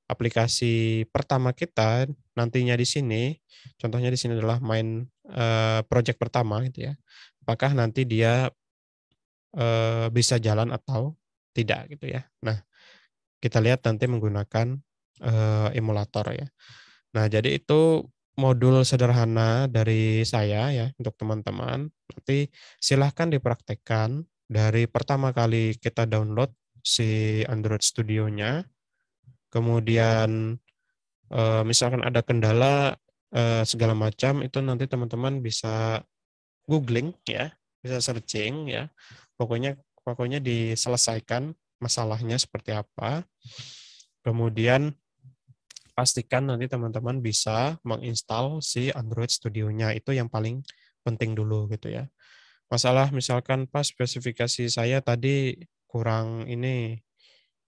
aplikasi pertama kita nantinya di sini, contohnya di sini adalah main eh, project pertama gitu ya. Apakah nanti dia eh, bisa jalan atau tidak gitu ya. Nah, kita lihat nanti menggunakan eh, emulator ya. Nah, jadi itu modul sederhana dari saya ya untuk teman-teman. Nanti silahkan dipraktekkan dari pertama kali kita download si Android Studio-nya. Kemudian eh, misalkan ada kendala eh, segala macam itu nanti teman-teman bisa googling ya, bisa searching ya. Pokoknya pokoknya diselesaikan masalahnya seperti apa. Kemudian pastikan nanti teman-teman bisa menginstal si Android Studio-nya itu yang paling penting dulu gitu ya. Masalah misalkan pas spesifikasi saya tadi kurang ini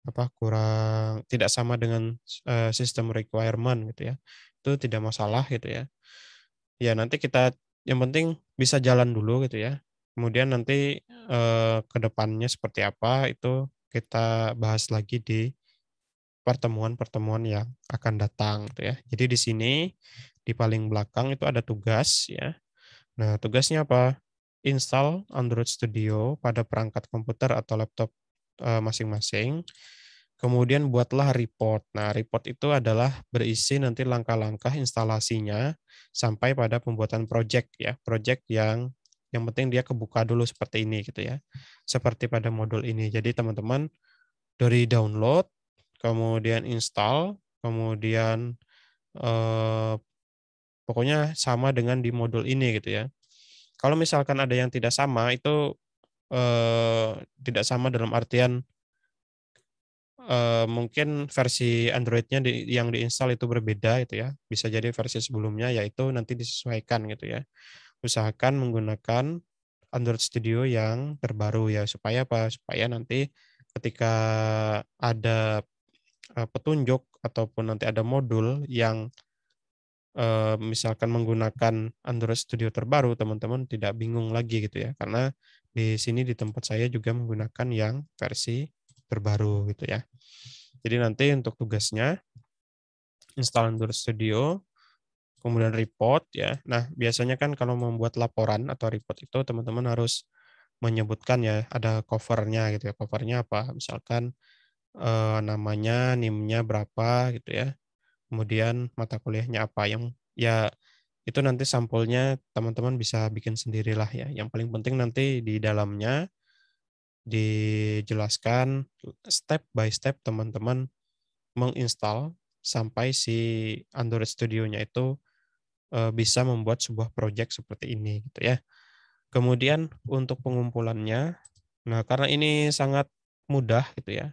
apa kurang tidak sama dengan uh, sistem requirement gitu ya itu tidak masalah gitu ya ya nanti kita yang penting bisa jalan dulu gitu ya kemudian nanti uh, eh, kedepannya seperti apa itu kita bahas lagi di pertemuan-pertemuan yang akan datang gitu ya jadi di sini di paling belakang itu ada tugas ya nah tugasnya apa install Android Studio pada perangkat komputer atau laptop eh, masing-masing. Kemudian buatlah report. Nah, report itu adalah berisi nanti langkah-langkah instalasinya sampai pada pembuatan project ya, project yang yang penting dia kebuka dulu seperti ini gitu ya. Seperti pada modul ini. Jadi teman-teman dari download, kemudian install, kemudian eh, pokoknya sama dengan di modul ini gitu ya. Kalau misalkan ada yang tidak sama itu eh, tidak sama dalam artian eh, mungkin versi Androidnya di, yang diinstal itu berbeda itu ya. Bisa jadi versi sebelumnya yaitu nanti disesuaikan gitu ya. Usahakan menggunakan Android Studio yang terbaru ya supaya apa? Supaya nanti ketika ada eh, petunjuk ataupun nanti ada modul yang Eh, misalkan menggunakan Android Studio terbaru, teman-teman tidak bingung lagi gitu ya, karena di sini di tempat saya juga menggunakan yang versi terbaru gitu ya. Jadi nanti untuk tugasnya install Android Studio, kemudian report ya. Nah, biasanya kan kalau membuat laporan atau report itu teman-teman harus menyebutkan ya ada covernya gitu ya. Covernya apa? Misalkan eh, namanya, nimnya berapa gitu ya kemudian mata kuliahnya apa yang ya itu nanti sampulnya teman-teman bisa bikin sendirilah ya. Yang paling penting nanti di dalamnya dijelaskan step by step teman-teman menginstal sampai si Android Studio-nya itu e, bisa membuat sebuah project seperti ini gitu ya. Kemudian untuk pengumpulannya, nah karena ini sangat mudah gitu ya.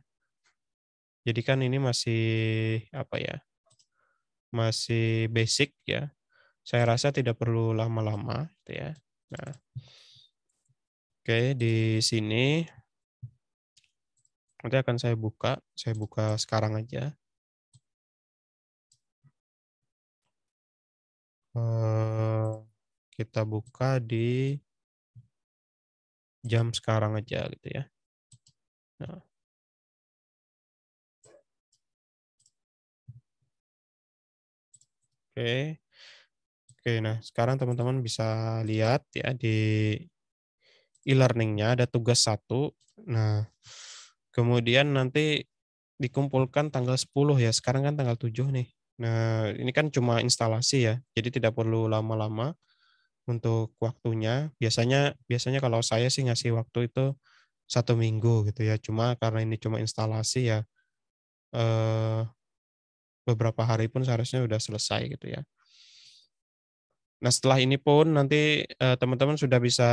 Jadi kan ini masih apa ya? masih basic ya. Saya rasa tidak perlu lama-lama gitu ya. Nah. Oke, di sini nanti akan saya buka, saya buka sekarang aja. Eh, kita buka di jam sekarang aja gitu ya. Nah. Oke. Oke, nah sekarang teman-teman bisa lihat ya di e-learningnya ada tugas satu. Nah, kemudian nanti dikumpulkan tanggal 10 ya. Sekarang kan tanggal 7 nih. Nah, ini kan cuma instalasi ya. Jadi tidak perlu lama-lama untuk waktunya. Biasanya biasanya kalau saya sih ngasih waktu itu satu minggu gitu ya. Cuma karena ini cuma instalasi ya eh, beberapa hari pun seharusnya sudah selesai gitu ya. Nah setelah ini pun nanti eh, teman-teman sudah bisa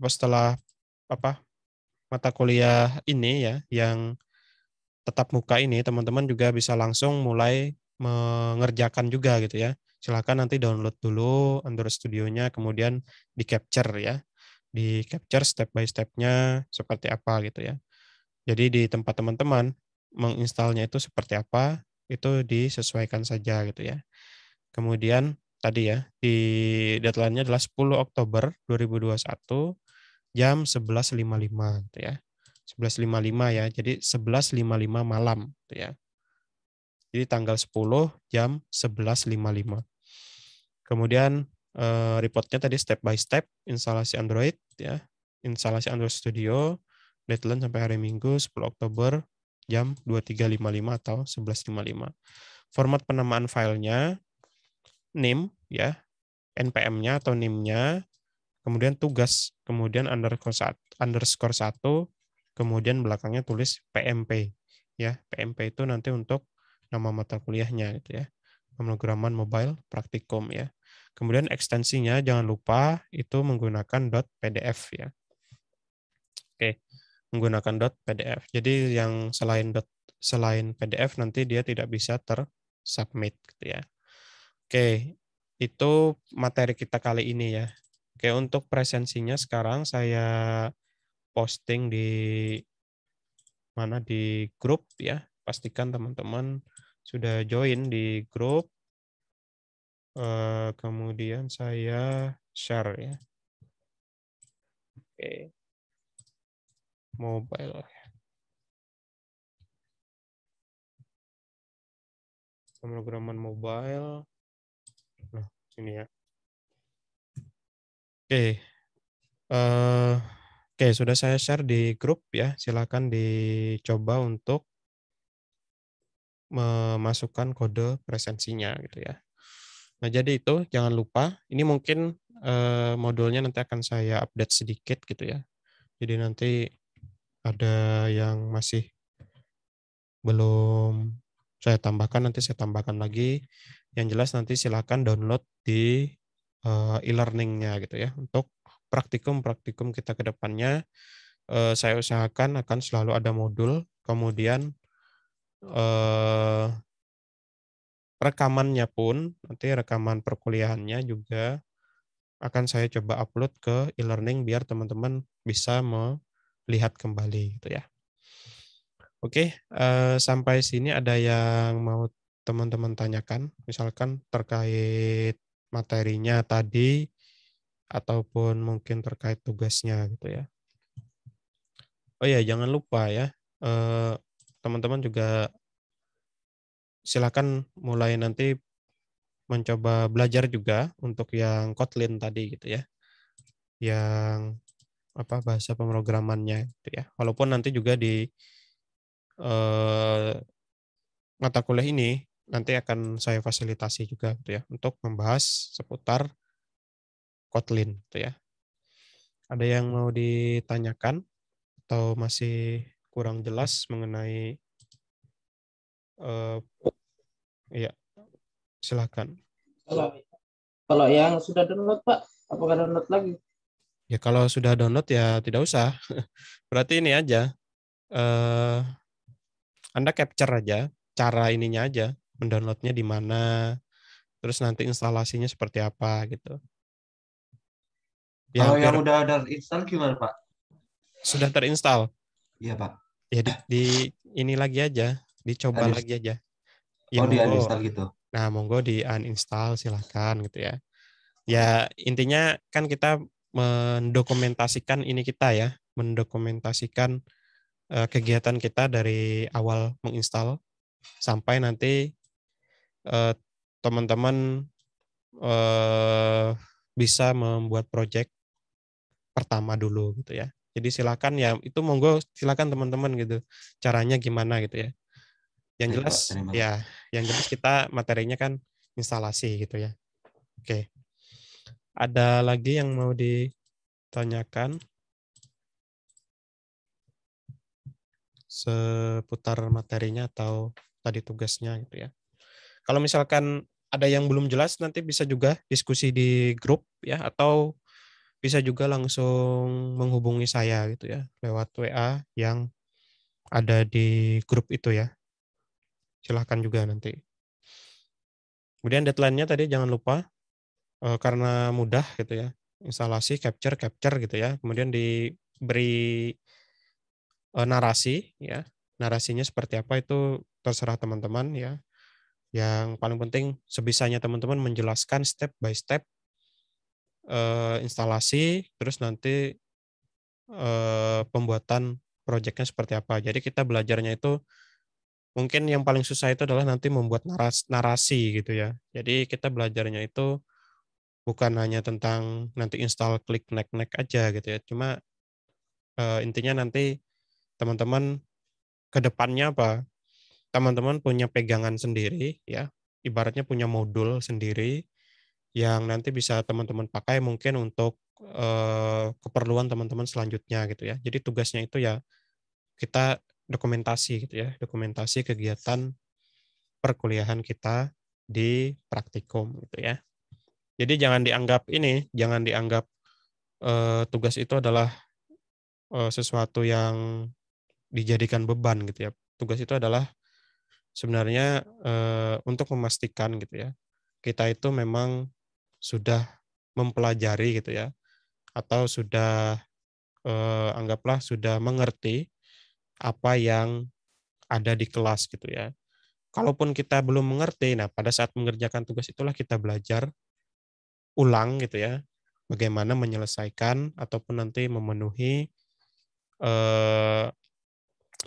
setelah apa mata kuliah ini ya yang tetap muka ini teman-teman juga bisa langsung mulai mengerjakan juga gitu ya. Silahkan nanti download dulu Android Studio-nya kemudian di capture ya. Di capture step by step-nya seperti apa gitu ya. Jadi di tempat teman-teman menginstalnya itu seperti apa, itu disesuaikan saja gitu ya. Kemudian tadi ya, di deadline-nya adalah 10 Oktober 2021 jam 11.55 gitu ya. 11.55 ya. Jadi 11.55 malam gitu ya. Jadi tanggal 10 jam 11.55. Kemudian eh, reportnya tadi step by step instalasi Android ya. Instalasi Android Studio deadline sampai hari Minggu 10 Oktober jam 23.55 atau 11.55. Format penamaan filenya, name ya, npm-nya atau name-nya, kemudian tugas, kemudian underscore satu, underscore satu, kemudian belakangnya tulis PMP ya. PMP itu nanti untuk nama mata kuliahnya gitu ya. Pemrograman mobile praktikum ya. Kemudian ekstensinya jangan lupa itu menggunakan .pdf ya. Oke menggunakan .pdf. Jadi yang selain dot, selain PDF nanti dia tidak bisa tersubmit gitu ya. Oke, itu materi kita kali ini ya. Oke, untuk presensinya sekarang saya posting di mana di grup ya. Pastikan teman-teman sudah join di grup. Eh, kemudian saya share ya. Oke mobile. Pemrograman mobile. Nah, ini ya. Oke. Okay. Uh, eh, Oke, okay, sudah saya share di grup ya. Silakan dicoba untuk memasukkan kode presensinya gitu ya. Nah, jadi itu jangan lupa. Ini mungkin uh, modulnya nanti akan saya update sedikit gitu ya. Jadi nanti ada yang masih belum saya tambahkan nanti saya tambahkan lagi yang jelas nanti silakan download di eh, e-learningnya gitu ya untuk praktikum-praktikum kita ke depannya eh, saya usahakan akan selalu ada modul kemudian eh, rekamannya pun nanti rekaman perkuliahannya juga akan saya coba upload ke e-learning biar teman-teman bisa me lihat kembali gitu ya. Oke, eh, sampai sini ada yang mau teman-teman tanyakan, misalkan terkait materinya tadi ataupun mungkin terkait tugasnya gitu ya. Oh ya, jangan lupa ya, eh, teman-teman juga silakan mulai nanti mencoba belajar juga untuk yang Kotlin tadi gitu ya. Yang apa bahasa pemrogramannya itu ya. Walaupun nanti juga di eh, mata kuliah ini nanti akan saya fasilitasi juga gitu ya untuk membahas seputar Kotlin itu ya. Ada yang mau ditanyakan atau masih kurang jelas mengenai eh, ya silahkan. Kalau kalau yang sudah download Pak, apakah download lagi? Ya kalau sudah download ya tidak usah. Berarti ini aja. Uh, anda capture aja cara ininya aja, mendownloadnya di mana, terus nanti instalasinya seperti apa gitu. Ya, kalau yang udah terinstall gimana Pak? Sudah terinstall? Iya Pak. Ya di, di ini lagi aja, dicoba lagi aja. Ya, oh di uninstall gitu. Nah monggo di uninstall silahkan gitu ya. Ya intinya kan kita mendokumentasikan ini kita ya, mendokumentasikan uh, kegiatan kita dari awal menginstal sampai nanti uh, teman-teman uh, bisa membuat project pertama dulu gitu ya. Jadi silakan ya itu monggo silakan teman-teman gitu. Caranya gimana gitu ya. Yang jelas terima. ya, yang jelas kita materinya kan instalasi gitu ya. Oke. Okay. Ada lagi yang mau ditanyakan seputar materinya atau tadi tugasnya gitu ya. Kalau misalkan ada yang belum jelas nanti bisa juga diskusi di grup ya atau bisa juga langsung menghubungi saya gitu ya lewat WA yang ada di grup itu ya. Silahkan juga nanti. Kemudian deadline-nya tadi jangan lupa Eh, karena mudah gitu ya instalasi capture capture gitu ya kemudian diberi eh, narasi ya narasinya seperti apa itu terserah teman-teman ya yang paling penting sebisanya teman-teman menjelaskan step by step e, instalasi terus nanti e, pembuatan proyeknya seperti apa jadi kita belajarnya itu mungkin yang paling susah itu adalah nanti membuat narasi, narasi gitu ya jadi kita belajarnya itu bukan hanya tentang nanti install klik nek nek aja gitu ya cuma uh, intinya nanti teman-teman kedepannya apa teman-teman punya pegangan sendiri ya ibaratnya punya modul sendiri yang nanti bisa teman-teman pakai mungkin untuk uh, keperluan teman-teman selanjutnya gitu ya jadi tugasnya itu ya kita dokumentasi gitu ya dokumentasi kegiatan perkuliahan kita di praktikum gitu ya jadi jangan dianggap ini, jangan dianggap uh, tugas itu adalah uh, sesuatu yang dijadikan beban gitu ya. Tugas itu adalah sebenarnya uh, untuk memastikan gitu ya kita itu memang sudah mempelajari gitu ya atau sudah eh, anggaplah sudah mengerti apa yang ada di kelas gitu ya. Kalaupun kita belum mengerti, nah pada saat mengerjakan tugas itulah kita belajar ulang gitu ya bagaimana menyelesaikan ataupun nanti memenuhi tugas eh,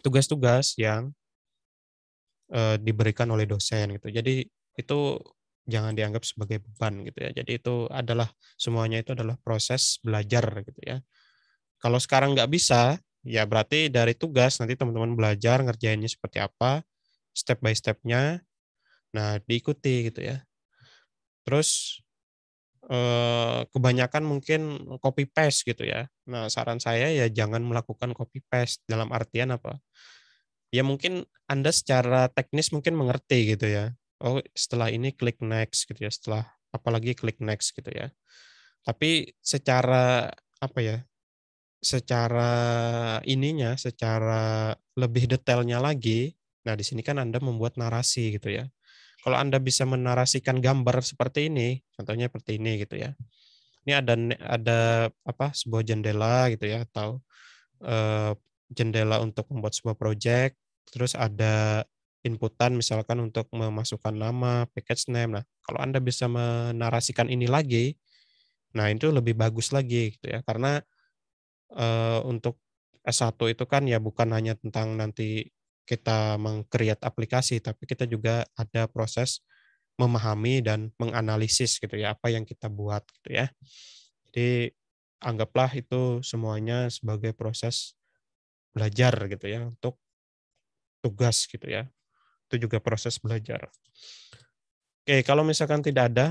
tugas-tugas yang uh, diberikan oleh dosen gitu. Jadi itu jangan dianggap sebagai beban gitu ya. Jadi itu adalah semuanya itu adalah proses belajar gitu ya. Kalau sekarang nggak bisa, ya berarti dari tugas nanti teman-teman belajar ngerjainnya seperti apa, step by stepnya, nah diikuti gitu ya. Terus Eh, kebanyakan mungkin copy paste gitu ya. Nah, saran saya ya jangan melakukan copy paste dalam artian apa? Ya mungkin Anda secara teknis mungkin mengerti gitu ya. Oh, setelah ini klik next gitu ya, setelah apalagi klik next gitu ya. Tapi secara apa ya? Secara ininya, secara lebih detailnya lagi, nah di sini kan Anda membuat narasi gitu ya kalau Anda bisa menarasikan gambar seperti ini, contohnya seperti ini gitu ya. Ini ada ada apa sebuah jendela gitu ya atau eh, jendela untuk membuat sebuah project, terus ada inputan misalkan untuk memasukkan nama, package name. Nah, kalau Anda bisa menarasikan ini lagi, nah itu lebih bagus lagi gitu ya. Karena eh, untuk S1 itu kan ya bukan hanya tentang nanti kita mengkreat aplikasi, tapi kita juga ada proses memahami dan menganalisis gitu ya apa yang kita buat gitu ya. Jadi anggaplah itu semuanya sebagai proses belajar gitu ya untuk tugas gitu ya. Itu juga proses belajar. Oke, kalau misalkan tidak ada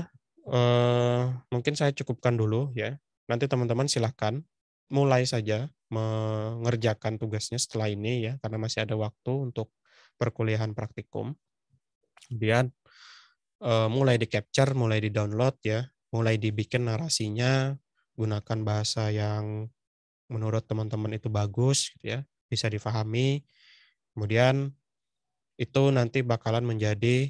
eh, mungkin saya cukupkan dulu ya. Nanti teman-teman silahkan mulai saja mengerjakan tugasnya setelah ini ya karena masih ada waktu untuk perkuliahan praktikum kemudian uh, mulai di capture mulai di download ya mulai dibikin narasinya gunakan bahasa yang menurut teman-teman itu bagus gitu ya bisa difahami kemudian itu nanti bakalan menjadi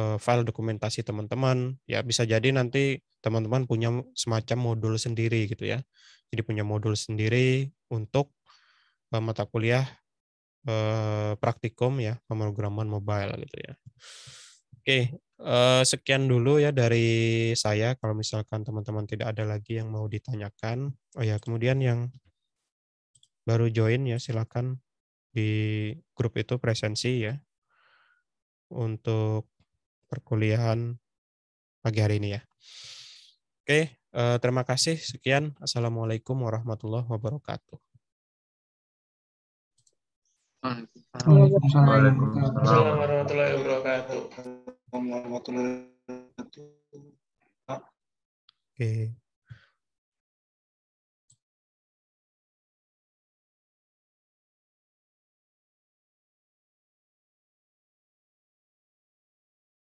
uh, file dokumentasi teman-teman ya bisa jadi nanti teman-teman punya semacam modul sendiri gitu ya jadi punya modul sendiri untuk uh, mata kuliah uh, praktikum ya pemrograman mobile gitu ya. Oke, uh, sekian dulu ya dari saya. Kalau misalkan teman-teman tidak ada lagi yang mau ditanyakan, oh ya kemudian yang baru join ya silakan di grup itu presensi ya untuk perkuliahan pagi hari ini ya. Oke, Eh, terima kasih. Sekian. Assalamualaikum warahmatullahi wabarakatuh. Assalamualaikum warahmatullahi wabarakatuh. Oke. Okay.